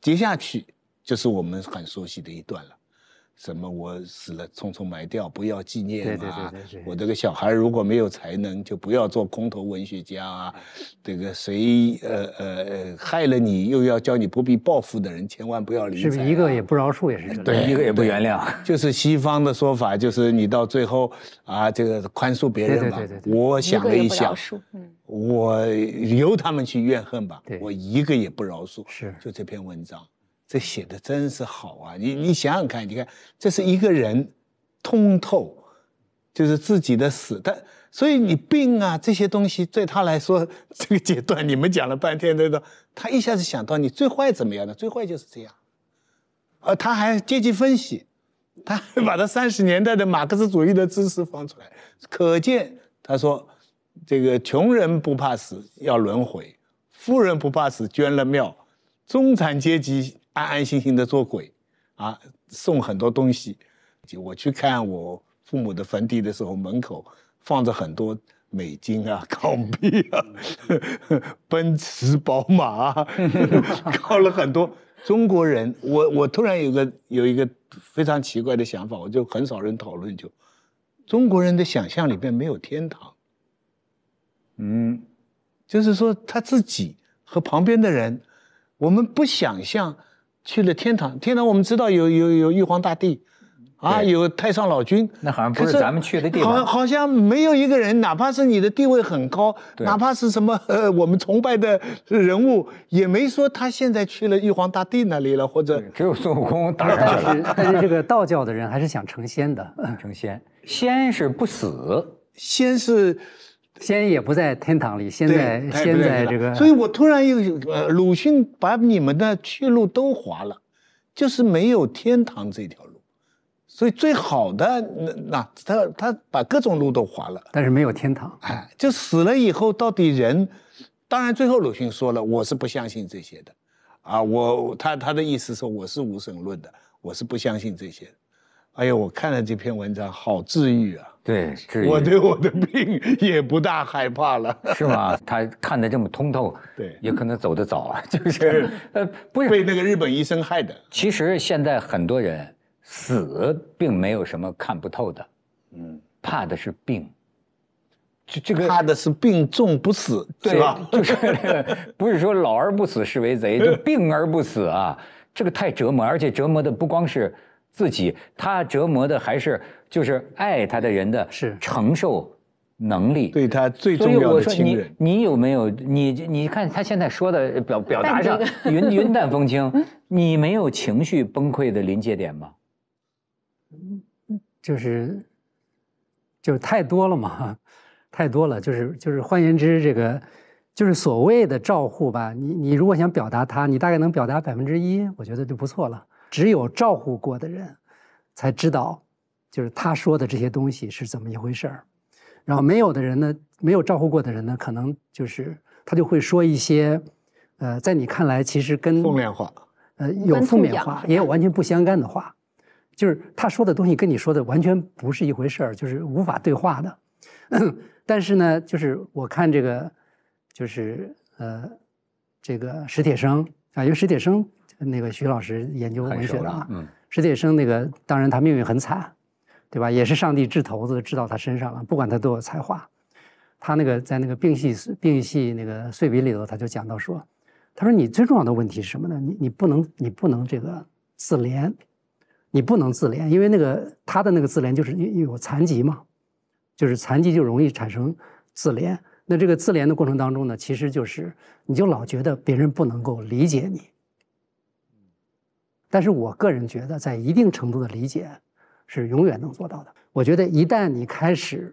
接下去就是我们很熟悉的一段了。什么？我死了，匆匆埋掉，不要纪念啊，我这个小孩如果没有才能，就不要做空头文学家啊。这个谁呃呃呃害了你，又要叫你不必报复的人，千万不要理睬。是不是一个也不饶恕也是？对，一个也不原谅。就是西方的说法，就是你到最后啊，这个宽恕别人吧。对对对对。我想了一想，我由他们去怨恨吧。我一个也不饶恕。是，就这篇文章。这写的真是好啊！你你想想看，你看这是一个人，通透，就是自己的死。但所以你病啊这些东西对他来说这个阶段，你们讲了半天对个，他一下子想到你最坏怎么样呢？最坏就是这样，啊，他还阶级分析，他还把他三十年代的马克思主义的知识放出来，可见他说，这个穷人不怕死要轮回，富人不怕死捐了庙，中产阶级。安安心心的做鬼，啊，送很多东西。就我去看我父母的坟地的时候，门口放着很多美金啊、港币啊、奔驰、宝马啊，搞 了很多。中国人，我我突然有个有一个非常奇怪的想法，我就很少人讨论，就中国人的想象里边没有天堂。嗯，就是说他自己和旁边的人，我们不想象。去了天堂，天堂我们知道有有有玉皇大帝，啊，有太上老君。那好像不是咱们去的地方。好像好像没有一个人，哪怕是你的地位很高，哪怕是什么 呃我们崇拜的人物，也没说他现在去了玉皇大帝那里了，或者只有孙悟空。但是 但是这个道教的人还是想成仙的，成仙，仙是不死，仙是。先也不在天堂里，现在现在这个，所以我突然又，呃，鲁迅把你们的去路都划了，就是没有天堂这条路，所以最好的那那他他把各种路都划了，但是没有天堂，哎，就死了以后到底人，当然最后鲁迅说了，我是不相信这些的，啊，我他他的意思是我是无神论的，我是不相信这些，哎呦，我看了这篇文章好治愈啊。对，我对我的病 也不大害怕了，是吗？他看得这么通透，对，也可能走得早啊，就是呃，不是被那个日本医生害的。其实现在很多人死并没有什么看不透的，嗯，怕的是病，就这个怕的是病重不死，对吧？就是不是说老而不死是为贼，就病而不死啊，这个太折磨，而且折磨的不光是。自己，他折磨的还是就是爱他的人的承受能力。对他最重要的亲人，你有没有？你你看他现在说的表表达上 云云淡风轻，你没有情绪崩溃的临界点吗？就是就是太多了嘛，太多了。就是就是换言之，这个就是所谓的照护吧。你你如果想表达他，你大概能表达百分之一，我觉得就不错了。只有照顾过的人，才知道，就是他说的这些东西是怎么一回事儿。然后没有的人呢，没有照顾过的人呢，可能就是他就会说一些，呃，在你看来其实跟负面化，呃，有负面化，也有完全不相干的话，就是他说的东西跟你说的完全不是一回事儿，就是无法对话的。但是呢，就是我看这个，就是呃，这个史铁生啊，因为史铁生。那个徐老师研究文学的啊，史铁生那个，当然他命运很惨，对吧？也是上帝掷骰子掷到他身上了。不管他多有才华，他那个在那个《病隙病隙》那个碎笔里头，他就讲到说：“他说你最重要的问题是什么呢？你你不能你不能这个自怜，你不能自怜，因为那个他的那个自怜就是因有残疾嘛，就是残疾就容易产生自怜。那这个自怜的过程当中呢，其实就是你就老觉得别人不能够理解你。”但是我个人觉得，在一定程度的理解，是永远能做到的。我觉得一旦你开始，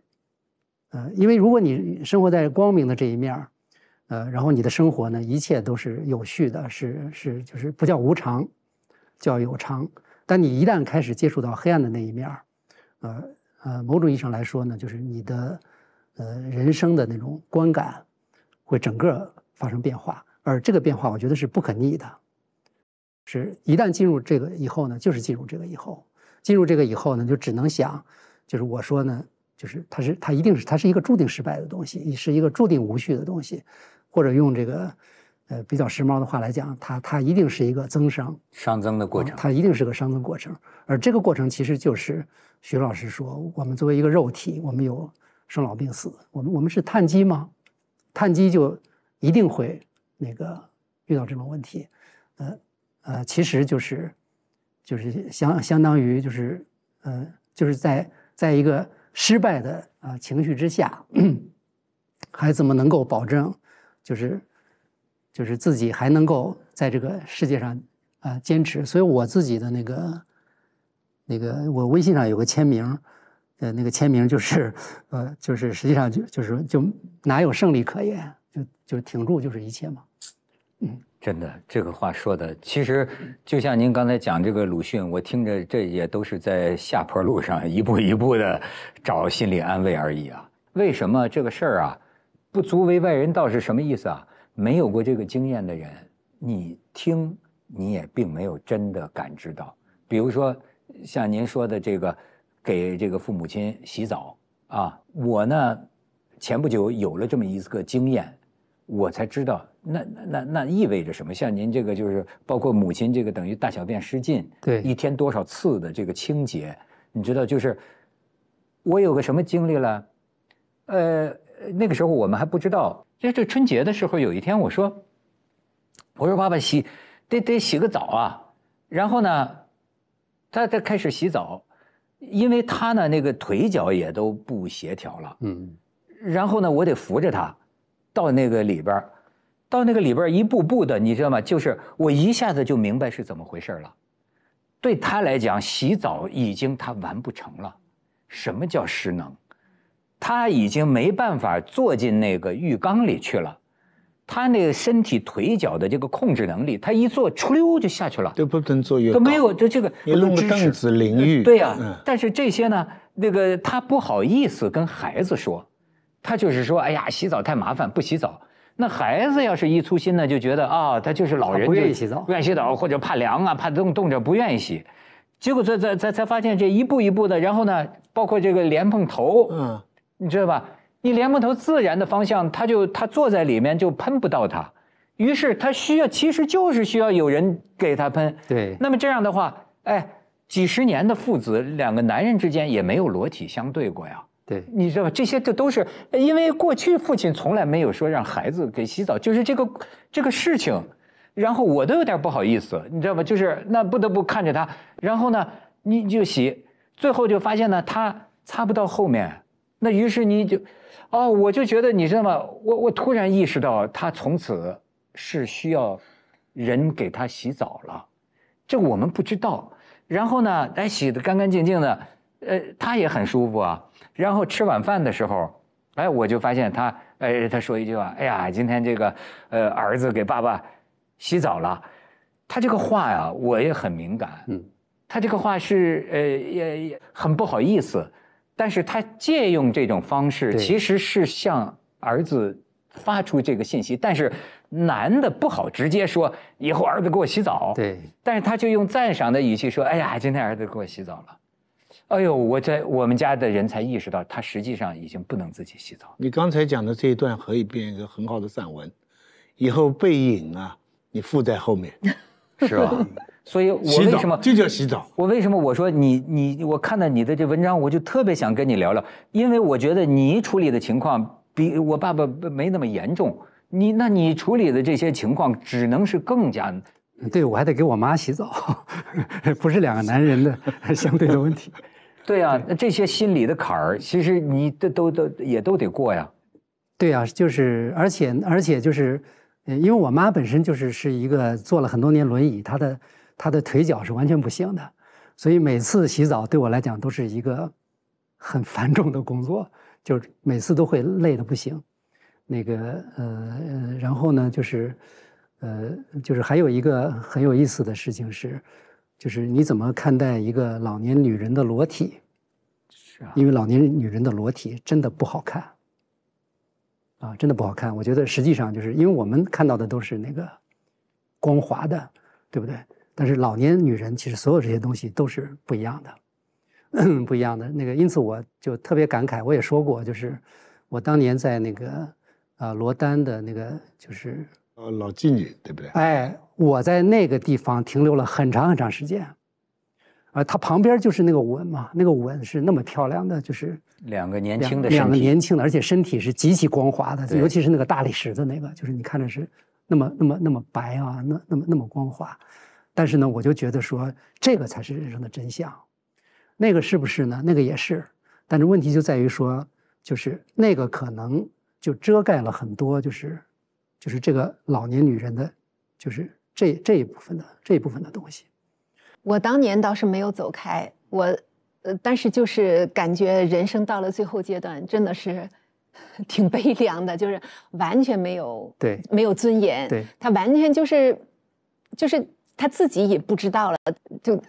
呃，因为如果你生活在光明的这一面，呃，然后你的生活呢，一切都是有序的，是是就是不叫无常，叫有常。但你一旦开始接触到黑暗的那一面，呃呃，某种意义上来说呢，就是你的呃人生的那种观感，会整个发生变化，而这个变化，我觉得是不可逆的。是一旦进入这个以后呢，就是进入这个以后，进入这个以后呢，就只能想，就是我说呢，就是它是它一定是它是一个注定失败的东西，是一个注定无序的东西，或者用这个呃比较时髦的话来讲，它它一定是一个增生、熵增的过程，它一定是个熵增过程。而这个过程其实就是徐老师说，我们作为一个肉体，我们有生老病死，我们我们是碳基吗？碳基就一定会那个遇到这种问题，呃。呃，其实就是，就是相相当于就是，呃，就是在在一个失败的呃情绪之下，还怎么能够保证，就是，就是自己还能够在这个世界上，啊，坚持。所以我自己的那个，那个我微信上有个签名，呃，那个签名就是，呃，就是实际上就就是就哪有胜利可言，就就挺住就是一切嘛，嗯。真的，这个话说的，其实就像您刚才讲这个鲁迅，我听着这也都是在下坡路上一步一步的找心理安慰而已啊。为什么这个事儿啊，不足为外人道是什么意思啊？没有过这个经验的人，你听你也并没有真的感知到。比如说像您说的这个给这个父母亲洗澡啊，我呢前不久有了这么一个经验。我才知道，那那那意味着什么？像您这个就是包括母亲这个等于大小便失禁，对，一天多少次的这个清洁，你知道就是，我有个什么经历了，呃，那个时候我们还不知道，这这春节的时候有一天我说，我说爸爸洗，得得洗个澡啊，然后呢，他他开始洗澡，因为他呢那个腿脚也都不协调了，嗯，然后呢我得扶着他。到那个里边到那个里边一步步的，你知道吗？就是我一下子就明白是怎么回事了。对他来讲，洗澡已经他完不成了。什么叫失能？他已经没办法坐进那个浴缸里去了。他那个身体腿脚的这个控制能力，他一坐，出溜就下去了。都不能坐浴，都没有就这个。弄个凳子淋浴。对呀，但是这些呢，那个他不好意思跟孩子说。他就是说，哎呀，洗澡太麻烦，不洗澡。那孩子要是一粗心呢，就觉得啊，他就是老人不愿意洗澡，不愿意洗澡，或者怕凉啊，怕冻冻着，不愿意洗。结果，这这才才发现，这一步一步的，然后呢，包括这个莲蓬头，嗯，你知道吧？你莲蓬头自然的方向，他就他坐在里面就喷不到他，于是他需要，其实就是需要有人给他喷。对。那么这样的话，哎，几十年的父子，两个男人之间也没有裸体相对过呀。对，你知道吧？这些这都是因为过去父亲从来没有说让孩子给洗澡，就是这个这个事情，然后我都有点不好意思，你知道吧？就是那不得不看着他，然后呢，你就洗，最后就发现呢，他擦不到后面，那于是你就，哦，我就觉得你知道吗？我我突然意识到，他从此是需要人给他洗澡了，这我们不知道。然后呢，哎，洗得干干净净的，呃，他也很舒服啊。然后吃晚饭的时候，哎，我就发现他，哎，他说一句话，哎呀，今天这个，呃，儿子给爸爸洗澡了。他这个话呀，我也很敏感，嗯，他这个话是，呃，也也很不好意思，但是他借用这种方式，其实是向儿子发出这个信息。但是男的不好直接说，以后儿子给我洗澡，对，但是他就用赞赏的语气说，哎呀，今天儿子给我洗澡了。哎呦，我在我们家的人才意识到，他实际上已经不能自己洗澡。你刚才讲的这一段可以编一个很好的散文。以后背影啊，你附在后面，是吧？所以我为什么就叫洗澡。我为什么我说你你我看到你的这文章，我就特别想跟你聊聊，因为我觉得你处理的情况比我爸爸没那么严重。你那你处理的这些情况，只能是更加，对我还得给我妈洗澡，不是两个男人的相对的问题。对呀，那这些心理的坎儿，其实你都都都也都得过呀。对呀，就是，而且而且就是，因为我妈本身就是是一个坐了很多年轮椅，她的她的腿脚是完全不行的，所以每次洗澡对我来讲都是一个很繁重的工作，就每次都会累的不行。那个呃，然后呢，就是呃，就是还有一个很有意思的事情是。就是你怎么看待一个老年女人的裸体？是啊，因为老年女人的裸体真的不好看，啊，真的不好看。我觉得实际上就是因为我们看到的都是那个光滑的，对不对？但是老年女人其实所有这些东西都是不一样的，不一样的那个。因此我就特别感慨，我也说过，就是我当年在那个啊罗丹的那个就是呃老妓女对不对？哎。我在那个地方停留了很长很长时间，啊，它旁边就是那个吻嘛，那个吻是那么漂亮的，就是两个年轻的两个年轻的，而且身体是极其光滑的，尤其是那个大理石的那个，就是你看着是那么那么那么白啊，那那么那么光滑，但是呢，我就觉得说这个才是人生的真相，那个是不是呢？那个也是，但是问题就在于说，就是那个可能就遮盖了很多，就是就是这个老年女人的，就是。这这一部分的这一部分的东西，我当年倒是没有走开，我呃，但是就是感觉人生到了最后阶段，真的是 挺悲凉的，就是完全没有对，没有尊严，对，他完全就是，就是他自己也不知道了，就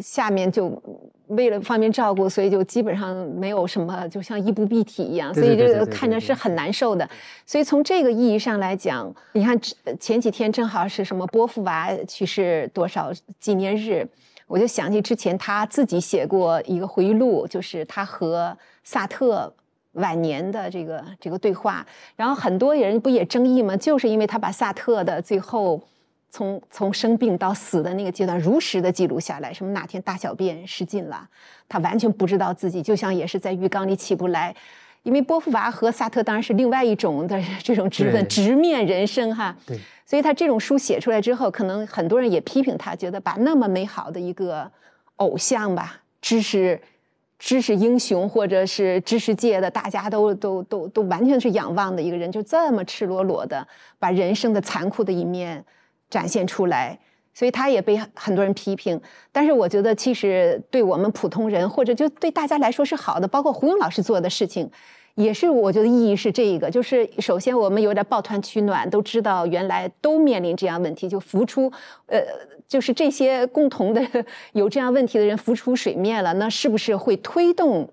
下面就。为了方便照顾，所以就基本上没有什么，就像衣不蔽体一样，所以这个看着是很难受的。所以从这个意义上来讲，你看前几天正好是什么波伏娃去世多少纪念日，我就想起之前他自己写过一个回忆录，就是他和萨特晚年的这个这个对话。然后很多人不也争议吗？就是因为他把萨特的最后。从从生病到死的那个阶段，如实的记录下来，什么哪天大小便失禁了，他完全不知道自己，就像也是在浴缸里起不来。因为波伏娃和萨特当然是另外一种的这种直问直面人生哈。对，所以他这种书写出来之后，可能很多人也批评他，觉得把那么美好的一个偶像吧，知识知识英雄或者是知识界的大家都都都都完全是仰望的一个人，就这么赤裸裸的把人生的残酷的一面。展现出来，所以他也被很多人批评。但是我觉得，其实对我们普通人，或者就对大家来说是好的。包括胡勇老师做的事情，也是我觉得意义是这一个。就是首先，我们有点抱团取暖，都知道原来都面临这样问题，就浮出，呃，就是这些共同的有这样问题的人浮出水面了。那是不是会推动，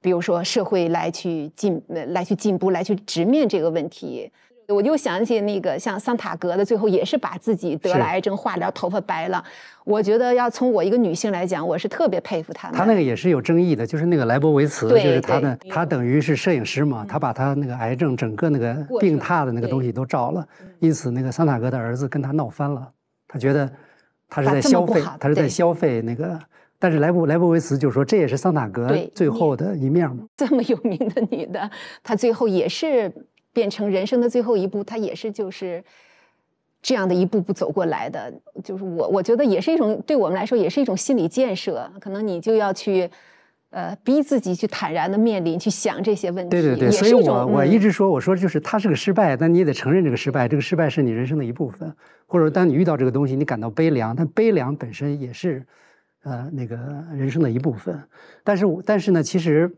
比如说社会来去进、来去进步、来去直面这个问题？我就想起那个像桑塔格的，最后也是把自己得了癌症化疗，头发白了。我觉得要从我一个女性来讲，我是特别佩服她的。她那个也是有争议的，就是那个莱博维茨，就是她的，她等于是摄影师嘛，她把她那个癌症整个那个病榻的那个东西都照了，因此那个桑塔格的儿子跟她闹翻了，他觉得他是在消费，他是在消费那个。但是莱布莱博维茨就说，这也是桑塔格最后的一面嘛。这么有名的女的，她最后也是。变成人生的最后一步，它也是就是，这样的一步步走过来的。就是我，我觉得也是一种对我们来说，也是一种心理建设。可能你就要去，呃，逼自己去坦然的面临，去想这些问题。对对对，所以我我一直说，我说就是他是个失败，但你也得承认这个失败，这个失败是你人生的一部分。或者当你遇到这个东西，你感到悲凉，但悲凉本身也是，呃，那个人生的一部分。但是，但是呢，其实，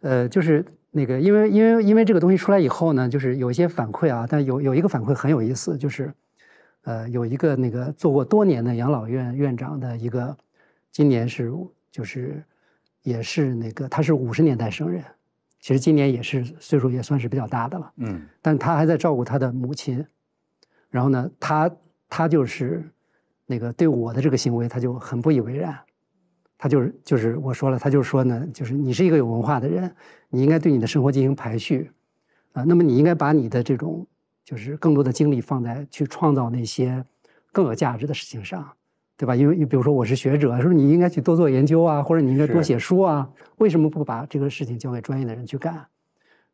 呃，就是。那个，因为因为因为这个东西出来以后呢，就是有一些反馈啊，但有有一个反馈很有意思，就是，呃，有一个那个做过多年的养老院院长的一个，今年是就是，也是那个他是五十年代生人，其实今年也是岁数也算是比较大的了，嗯，但他还在照顾他的母亲，然后呢，他他就是，那个对我的这个行为他就很不以为然。他就是就是我说了，他就是说呢，就是你是一个有文化的人，你应该对你的生活进行排序，啊，那么你应该把你的这种就是更多的精力放在去创造那些更有价值的事情上，对吧？因为比如说我是学者，说你应该去多做研究啊，或者你应该多写书啊，为什么不把这个事情交给专业的人去干？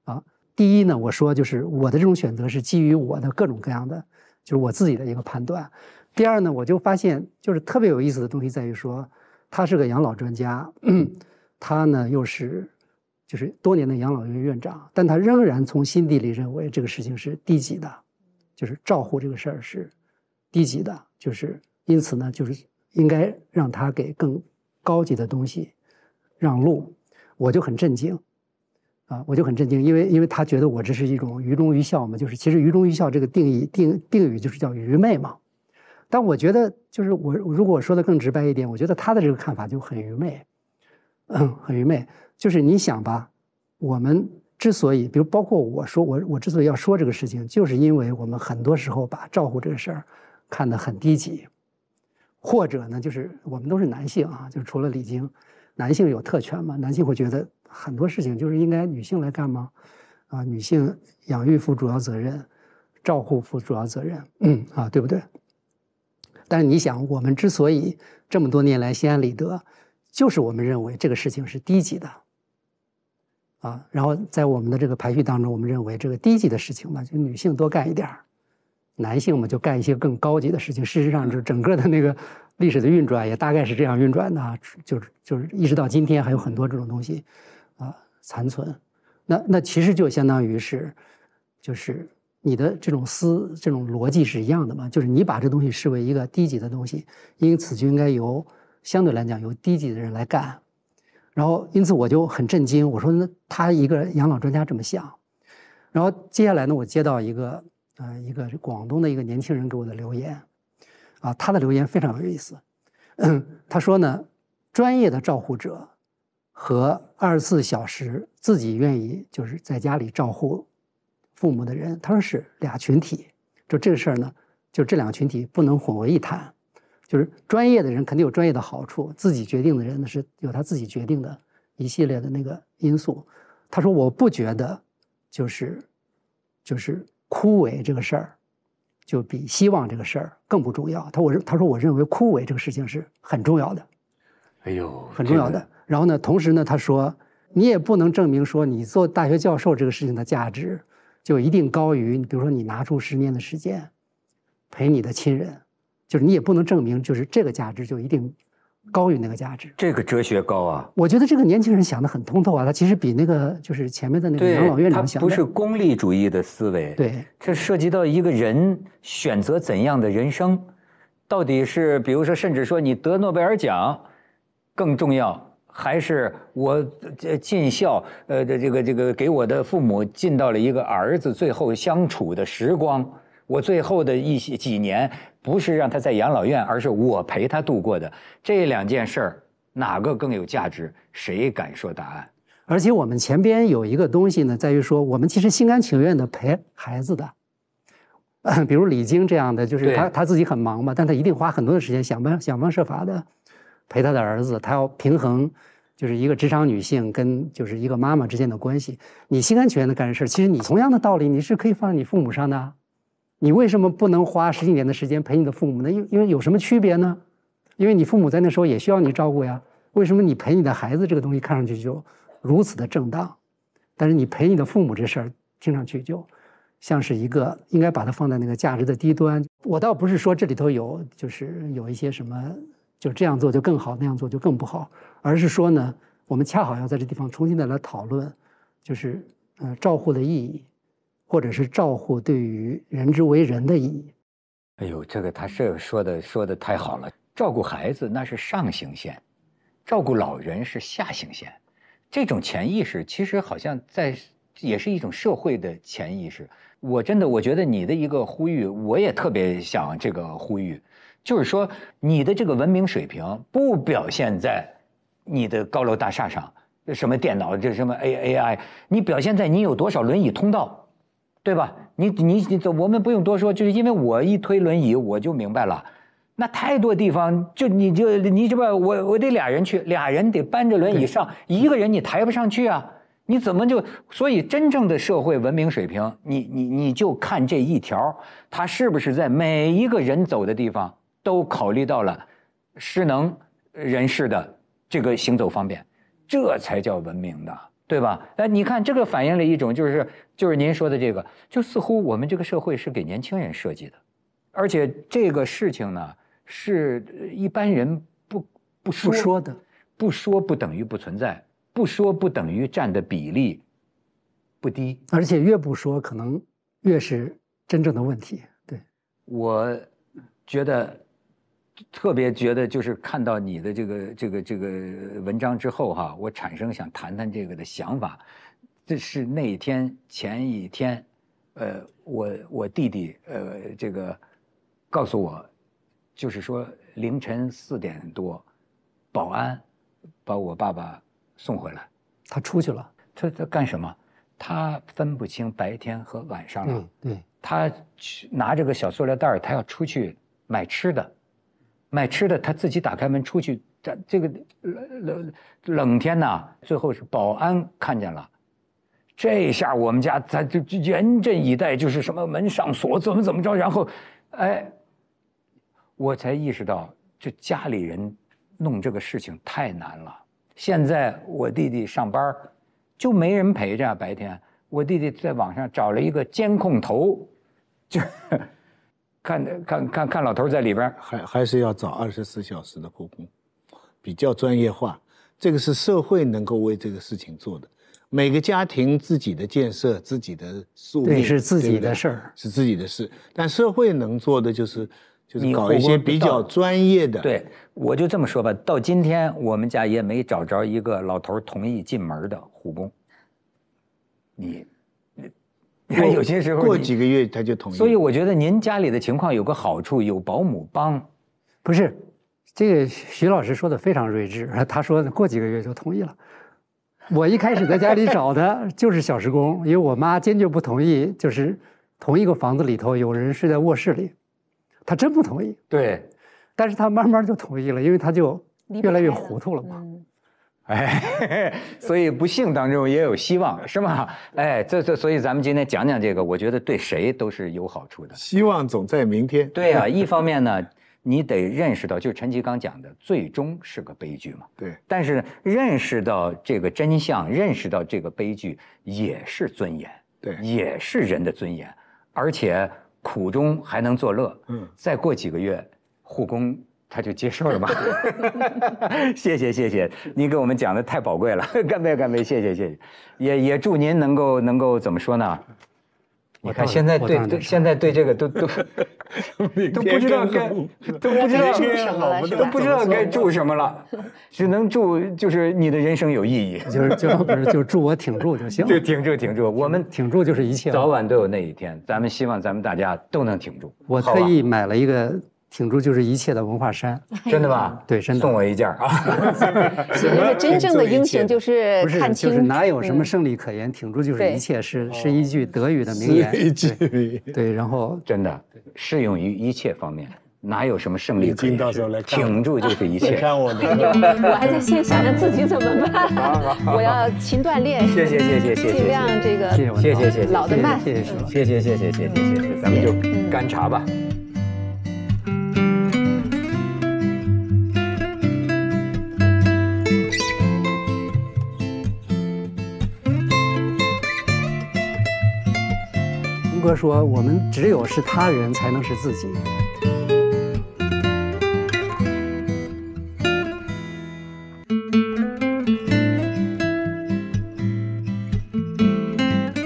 啊，第一呢，我说就是我的这种选择是基于我的各种各样的就是我自己的一个判断。第二呢，我就发现就是特别有意思的东西在于说。他是个养老专家，他呢又是就是多年的养老院院长，但他仍然从心底里认为这个事情是低级的，就是照护这个事儿是低级的，就是因此呢就是应该让他给更高级的东西让路，我就很震惊，啊，我就很震惊，因为因为他觉得我这是一种愚忠愚孝嘛，就是其实愚忠愚孝这个定义定定语就是叫愚昧嘛。但我觉得，就是我如果我说的更直白一点，我觉得他的这个看法就很愚昧，嗯，很愚昧。就是你想吧，我们之所以，比如包括我说我我之所以要说这个事情，就是因为我们很多时候把照顾这个事儿看得很低级，或者呢，就是我们都是男性啊，就是除了礼金，男性有特权嘛？男性会觉得很多事情就是应该女性来干吗？啊，女性养育负主要责任，照顾负主要责任，嗯啊，对不对？但是你想，我们之所以这么多年来心安理得，就是我们认为这个事情是低级的，啊，然后在我们的这个排序当中，我们认为这个低级的事情嘛，就女性多干一点男性嘛就干一些更高级的事情。事实上，就整个的那个历史的运转也大概是这样运转的，就是就是一直到今天还有很多这种东西，啊，残存。那那其实就相当于是，就是。你的这种思这种逻辑是一样的嘛？就是你把这东西视为一个低级的东西，因此就应该由相对来讲由低级的人来干。然后，因此我就很震惊，我说那他一个养老专家这么想。然后接下来呢，我接到一个呃一个广东的一个年轻人给我的留言，啊，他的留言非常有意思，他说呢，专业的照护者和二十四小时自己愿意就是在家里照护。父母的人，他说是俩群体，就这个事儿呢，就这两个群体不能混为一谈，就是专业的人肯定有专业的好处，自己决定的人呢是有他自己决定的一系列的那个因素。他说我不觉得，就是就是枯萎这个事儿，就比希望这个事儿更不重要。他我他说我认为枯萎这个事情是很重要的，哎呦，很重要的。然后呢，同时呢，他说你也不能证明说你做大学教授这个事情的价值。就一定高于，比如说你拿出十年的时间陪你的亲人，就是你也不能证明，就是这个价值就一定高于那个价值。这个哲学高啊！我觉得这个年轻人想得很通透啊，他其实比那个就是前面的那个养老院长想的不是功利主义的思维。对，这涉及到一个人选择怎样的人生，到底是比如说，甚至说你得诺贝尔奖更重要。还是我这尽孝，呃，这这个这个给我的父母尽到了一个儿子最后相处的时光。我最后的一些几年，不是让他在养老院，而是我陪他度过的。这两件事儿，哪个更有价值？谁敢说答案？而且我们前边有一个东西呢，在于说，我们其实心甘情愿的陪孩子的，比如李菁这样的，就是他他自己很忙嘛，但他一定花很多的时间，想方想方设法的。陪她的儿子，她要平衡，就是一个职场女性跟就是一个妈妈之间的关系。你心甘情愿的干这事儿，其实你同样的道理，你是可以放在你父母上的。你为什么不能花十几年的时间陪你的父母呢？因因为有什么区别呢？因为你父母在那时候也需要你照顾呀。为什么你陪你的孩子这个东西看上去就如此的正当，但是你陪你的父母这事儿听上去就像是一个应该把它放在那个价值的低端。我倒不是说这里头有就是有一些什么。就这样做就更好，那样做就更不好，而是说呢，我们恰好要在这地方重新再来讨论，就是呃，照护的意义，或者是照护对于人之为人的意义。哎呦，这个他是说的说的太好了，照顾孩子那是上行线，照顾老人是下行线，这种潜意识其实好像在也是一种社会的潜意识。我真的我觉得你的一个呼吁，我也特别想这个呼吁。就是说，你的这个文明水平不表现在你的高楼大厦上，什么电脑，这什么 A A I，你表现在你有多少轮椅通道，对吧？你你你，我们不用多说，就是因为我一推轮椅，我就明白了。那太多地方，就你就你就道，我我得俩人去，俩人得搬着轮椅上，一个人你抬不上去啊？你怎么就？所以真正的社会文明水平，你你你就看这一条，它是不是在每一个人走的地方？都考虑到了失能人士的这个行走方便，这才叫文明的，对吧？哎，你看这个反映了一种，就是就是您说的这个，就似乎我们这个社会是给年轻人设计的，而且这个事情呢，是一般人不不说的，不说不等于不存在，不说不等于占的比例不低，而且越不说可能越是真正的问题。对，我觉得。特别觉得就是看到你的这个这个这个文章之后哈，我产生想谈谈这个的想法。这是那一天前一天，呃，我我弟弟呃，这个告诉我，就是说凌晨四点多，保安把我爸爸送回来，他出去了，他他干什么？他分不清白天和晚上了。嗯。对，他拿这个小塑料袋他要出去买吃的。买吃的，他自己打开门出去。这这个冷冷冷天呐，最后是保安看见了，这下我们家咱就严阵以待，就是什么门上锁，怎么怎么着。然后，哎，我才意识到，就家里人弄这个事情太难了。现在我弟弟上班，就没人陪着白天我弟弟在网上找了一个监控头，就。看看看看老头在里边，还还是要找二十四小时的护工，比较专业化。这个是社会能够为这个事情做的，每个家庭自己的建设、自己的素质，对，是自己的事儿，是自己的事。但社会能做的就是就是搞一些比较专业的。对，我就这么说吧。到今天我们家也没找着一个老头同意进门的护工。你。有些时候过几个月他就同意，所以我觉得您家里的情况有个好处，有保姆帮。不是，这个徐老师说的非常睿智，他说过几个月就同意了。我一开始在家里找的 就是小时工，因为我妈坚决不同意，就是同一个房子里头有人睡在卧室里，她真不同意。对，但是她慢慢就同意了，因为她就越来越糊涂了嘛。哎，所以不幸当中也有希望，是吗？哎，这这，所以咱们今天讲讲这个，我觉得对谁都是有好处的。希望总在明天。对啊，一方面呢，你得认识到，就陈其刚讲的，最终是个悲剧嘛。对。但是认识到这个真相，认识到这个悲剧，也是尊严。对。也是人的尊严，而且苦中还能作乐。嗯。再过几个月，护工。他就接受了吧，谢谢谢谢，您给我们讲的太宝贵了，干杯干杯，谢谢谢谢，也也祝您能够能够怎么说呢？你看现在对对现在对这个都都都不知道该都不知道该祝什么了，都不知道该祝什么了，只能祝就是你的人生有意义，就是就是就祝我挺住就行，就挺住挺住，我们挺住就是一切，早晚都有那一天，咱们希望咱们大家都能挺住。我特意买了一个。挺住就是一切的文化衫，真的吧？对，真送我一件啊！姐 姐，真正的英雄就是看清，哪有什么胜利可言，挺住就是一切，是是一句德语的名言。对，然后 真的适用于一切方面，哪有什么胜利？可言？挺住就是一切。你看我我还在先想着自己怎么办。我要勤锻炼。谢谢谢谢谢谢。尽量这个。谢谢谢谢老的慢。谢谢叔。谢谢谢谢谢谢谢谢，咱们就干茶吧。哥说：“我们只有是他人才能是自己。”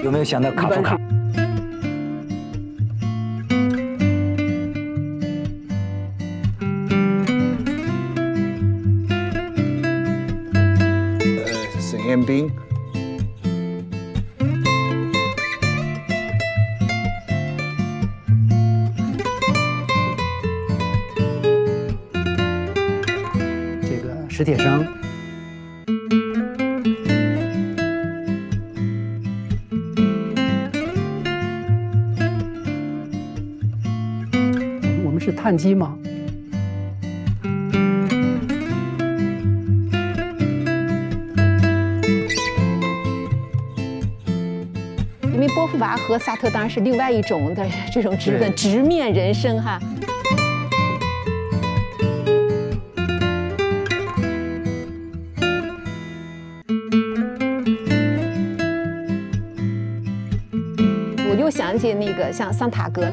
有没有想到卡夫卡？呃，沈雁冰。吗？因为波伏娃和萨特当然是另外一种的这种直问直面人生哈。我又想起那个像桑塔格。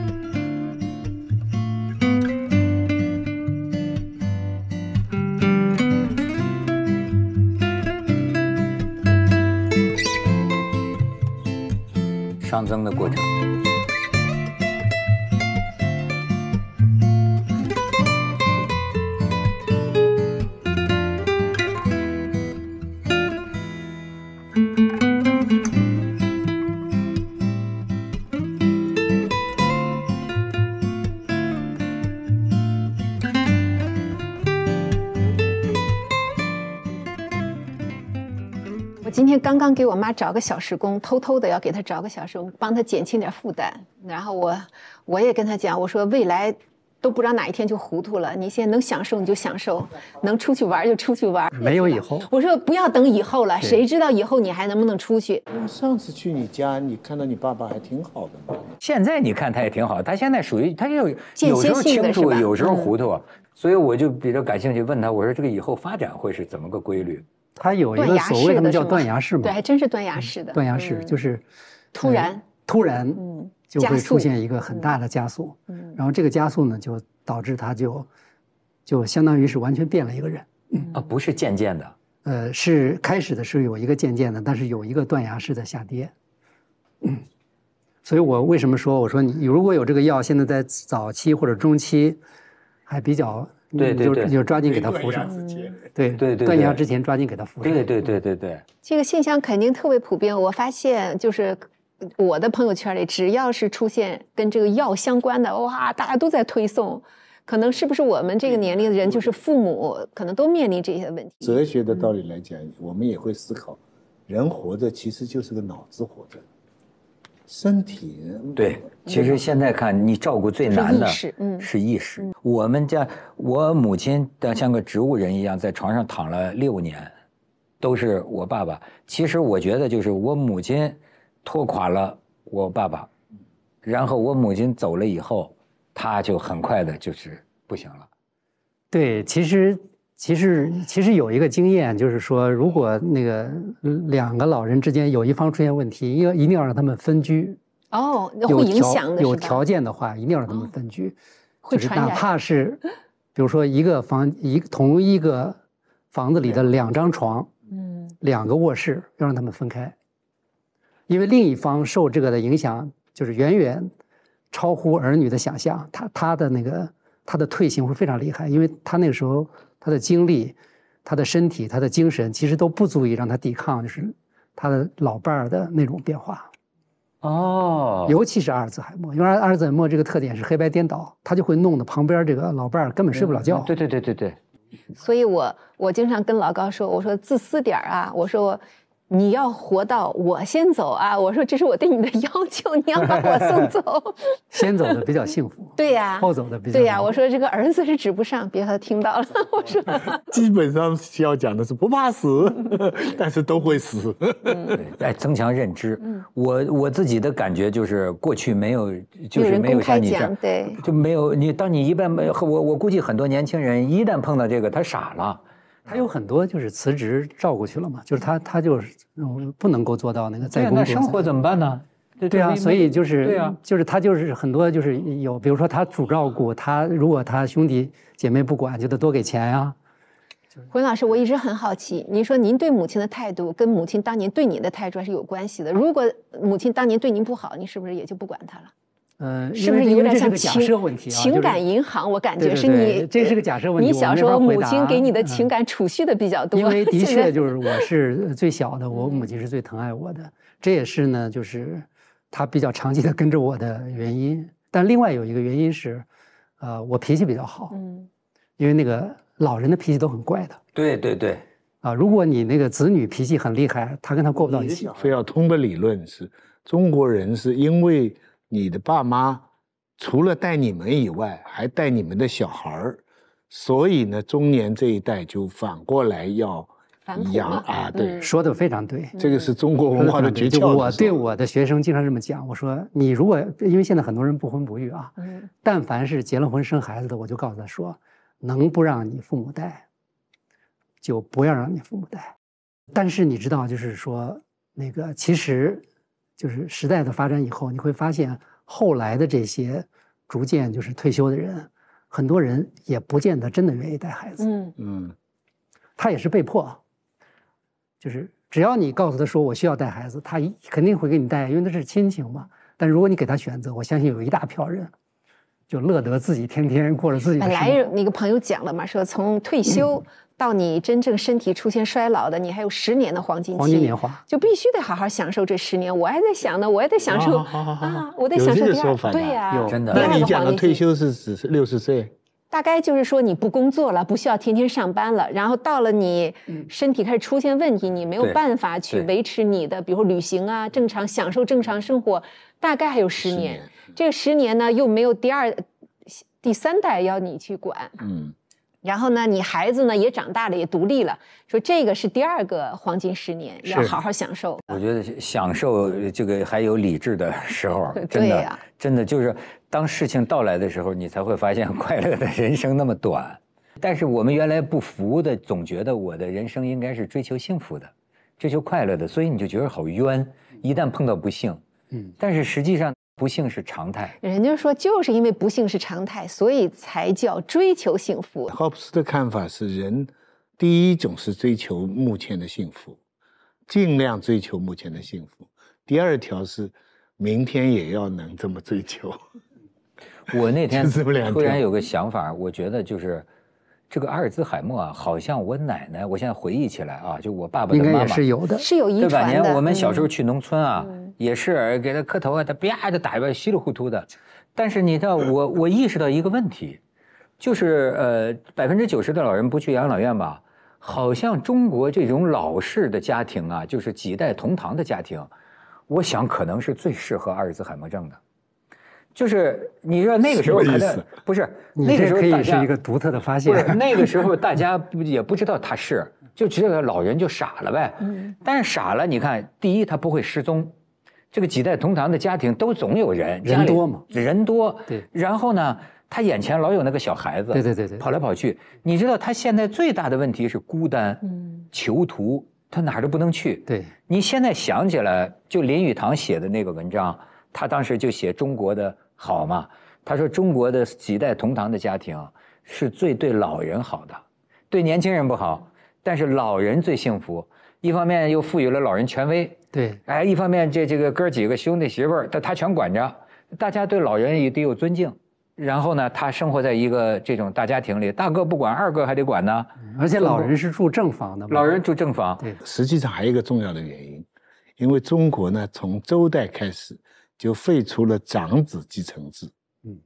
长征的过程。今天刚刚给我妈找个小时工，偷偷的要给她找个小时工，帮她减轻点负担。然后我我也跟她讲，我说未来都不知道哪一天就糊涂了。你现在能享受你就享受，能出去玩就出去玩，没有以后。我说不要等以后了，谁知道以后你还能不能出去？上次去你家，你看到你爸爸还挺好的现在你看他也挺好，他现在属于他也有时候清楚，有时候糊涂，所以我就比较感兴趣，问他我说这个以后发展会是怎么个规律？它有一个所谓，什么叫断崖式嘛？对，还真是断崖式的。断崖式就是突然，突然，就会出现一个很大的加速，然后这个加速呢，就导致他就就相当于是完全变了一个人。啊，不是渐渐的，呃，是开始的时候有一个渐渐的，但是有一个断崖式的下跌。嗯，所以我为什么说，我说你如果有这个药，现在在早期或者中期还比较。对对对，就抓紧给他扶上。对对对，断药之前抓紧给他扶上。对对对对对，这个现象肯定特别普遍。我发现，就是我的朋友圈里，只要是出现跟这个药相关的，哇，大家都在推送。可能是不是我们这个年龄的人，就是父母可能都面临这些问题。哲学的道理来讲，我们也会思考，人活着其实就是个脑子活着。身体对，其实现在看你照顾最难的，是意识。嗯，是意识。我们家我母亲像个植物人一样，在床上躺了六年，都是我爸爸。其实我觉得，就是我母亲拖垮了我爸爸，然后我母亲走了以后，他就很快的就是不行了。对，其实。其实其实有一个经验，就是说，如果那个两个老人之间有一方出现问题，要一定要让他们分居。哦，会影响的有条件的话，一定要让他们分居。会传染。哪怕是，比如说一个房一同一个房子里的两张床，嗯，两个卧室要让他们分开，因为另一方受这个的影响，就是远远超乎儿女的想象。他他的那个他的退行会非常厉害，因为他那个时候。他的精力、他的身体、他的精神，其实都不足以让他抵抗，就是他的老伴儿的那种变化。哦，尤其是阿尔兹海默，因为阿尔兹海默这个特点是黑白颠倒，他就会弄得旁边这个老伴儿根本睡不了觉。对对对对对。所以我我经常跟老高说，我说自私点儿啊，我说你要活到我先走啊！我说这是我对你的要求，你要把我送走。先走的比较幸福。对呀，后走的比较。对呀，我说这个儿子是指不上，别让他听到了。我说。基本上需要讲的是不怕死，但是都会死。对，但增强认知。嗯。我我自己的感觉就是过去没有，就是没有像你这样，对，就没有你。当你一旦没有，我我估计很多年轻人一旦碰到这个，他傻了。他有很多就是辞职照顾去了嘛，就是他他就是不能够做到那个再工作。生活怎么办呢？对对啊，所以就是对啊，就是他就是很多就是有，比如说他主照顾他，如果他兄弟姐妹不管，就得多给钱呀。胡老师，我一直很好奇，您说您对母亲的态度跟母亲当年对您的态度还是有关系的。如果母亲当年对您不好，您是不是也就不管他了？嗯，是不是有点像情情感银行？我感觉是你，这是个假设问题。你小时候母亲给你的情感储蓄的比较多。因为的确就是我是最小的，我母亲是最疼爱我的。这也是呢，就是她比较长期的跟着我的原因。但另外有一个原因是，呃，我脾气比较好。嗯，因为那个老人的脾气都很怪的。对对对。啊，如果你那个子女脾气很厉害，他跟他过不到一起。非要通个理论是中国人是因为。你的爸妈除了带你们以外，还带你们的小孩儿，所以呢，中年这一代就反过来要养啊，对，说的非常对，这个是中国文化的诀窍。我对我的学生经常这么讲，我说你如果因为现在很多人不婚不育啊，但凡是结了婚生孩子的，我就告诉他说，能不让你父母带，就不要让你父母带。但是你知道，就是说那个其实。就是时代的发展以后，你会发现后来的这些逐渐就是退休的人，很多人也不见得真的愿意带孩子。嗯嗯，他也是被迫，就是只要你告诉他说我需要带孩子，他肯定会给你带，因为那是亲情嘛。但如果你给他选择，我相信有一大票人就乐得自己天天过着自己的。本来那个朋友讲了嘛，说从退休。到你真正身体出现衰老的，你还有十年的黄金黄金年华，就必须得好好享受这十年。我还在想呢，我还在享受啊，我在享受第二对呀，真的。那你讲的退休是指六十岁？大概就是说你不工作了，不需要天天上班了。然后到了你身体开始出现问题，你没有办法去维持你的，比如说旅行啊，正常享受正常生活，大概还有十年。这个十年呢，又没有第二、第三代要你去管，嗯。然后呢，你孩子呢也长大了，也独立了，说这个是第二个黄金十年，要好好享受。我觉得享受这个还有理智的时候，真的，真的就是当事情到来的时候，你才会发现 快乐的人生那么短。但是我们原来不服的，总觉得我的人生应该是追求幸福的，追求快乐的，所以你就觉得好冤。一旦碰到不幸，嗯，但是实际上。不幸是常态，人家说就是因为不幸是常态，所以才叫追求幸福。霍布斯的看法是，人第一种是追求目前的幸福，尽量追求目前的幸福；第二条是，明天也要能这么追求。我那天 突然有个想法，我觉得就是。这个阿尔兹海默啊，好像我奶奶，我现在回忆起来啊，就我爸爸的妈妈是有的，是有遗传的。对，年我们小时候去农村啊，也是给他磕头啊，他啪就打一巴，稀里糊涂的。但是你知道，我我意识到一个问题，就是呃，百分之九十的老人不去养老院吧？好像中国这种老式的家庭啊，就是几代同堂的家庭，我想可能是最适合阿尔兹海默症的。就是你说那个时候，不是那个时候可以是一个独特的发现。那个时候大家不也不知道他是，就觉得老人就傻了呗。嗯。但是傻了，你看，第一他不会失踪，这个几代同堂的家庭都总有人，人多嘛，人多。对。然后呢，他眼前老有那个小孩子，对对对对，跑来跑去。你知道他现在最大的问题是孤单，嗯，囚徒，他哪儿都不能去。对。你现在想起来，就林语堂写的那个文章。他当时就写中国的好嘛，他说中国的几代同堂的家庭是最对老人好的，对年轻人不好，但是老人最幸福。一方面又赋予了老人权威，对，哎，一方面这这个哥几个兄弟媳妇儿，他他全管着，大家对老人也得有尊敬。然后呢，他生活在一个这种大家庭里，大哥不管二哥还得管呢。而且老人是住正房的，老人住正房。对，实际上还有一个重要的原因，因为中国呢，从周代开始。就废除了长子继承制，嗯，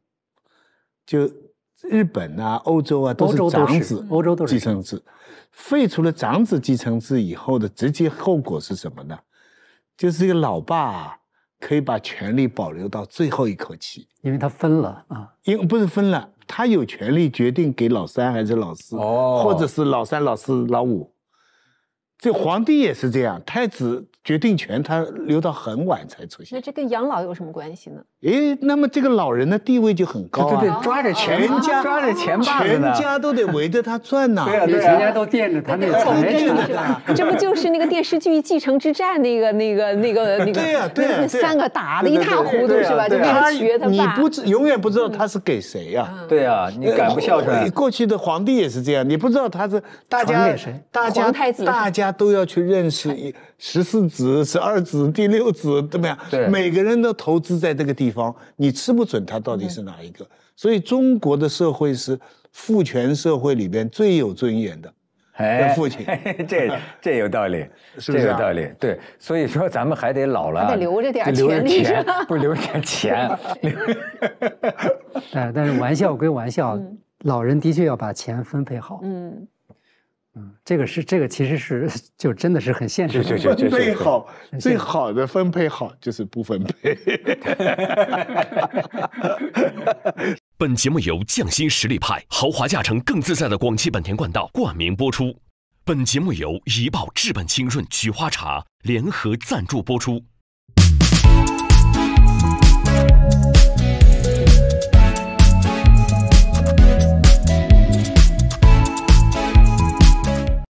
就日本啊、欧洲啊都是长子，欧洲都是继承制。废除了长子继承制以后的直接后果是什么呢？就是这个老爸可以把权力保留到最后一口气，因为他分了啊，因为不是分了，他有权利决定给老三还是老四，或者是老三、老四、老五。这皇帝也是这样，太子。决定权他留到很晚才出现，那这跟养老有什么关系呢？诶，那么这个老人的地位就很高啊，抓着全家，抓着钱，全家都得围着他转呐。对啊，全家都惦着他，那个操心这不就是那个电视剧《继承之战》那个那个那个那个？对呀，对呀，那三个打的一塌糊涂是吧？就他，你不知永远不知道他是给谁呀？对啊，你敢不孝顺？过去的皇帝也是这样，你不知道他是大家，大家，大家都要去认识一。十四子、十二子、第六子，怎么样？对，每个人都投资在这个地方，你吃不准他到底是哪一个。所以中国的社会是父权社会里边最有尊严的，的父亲。这这有道理，是不是？这道理对。所以说咱们还得老了，得留着点钱，不留点钱。但是玩笑归玩笑，老人的确要把钱分配好。嗯。嗯，这个是这个，其实是 就真的是很现实。分配好，最好的分配好就是不分配。本节目由匠心实力派、豪华驾乘更自在的广汽本田冠道冠名播出。本节目由怡宝至本清润菊花茶联合赞助播出。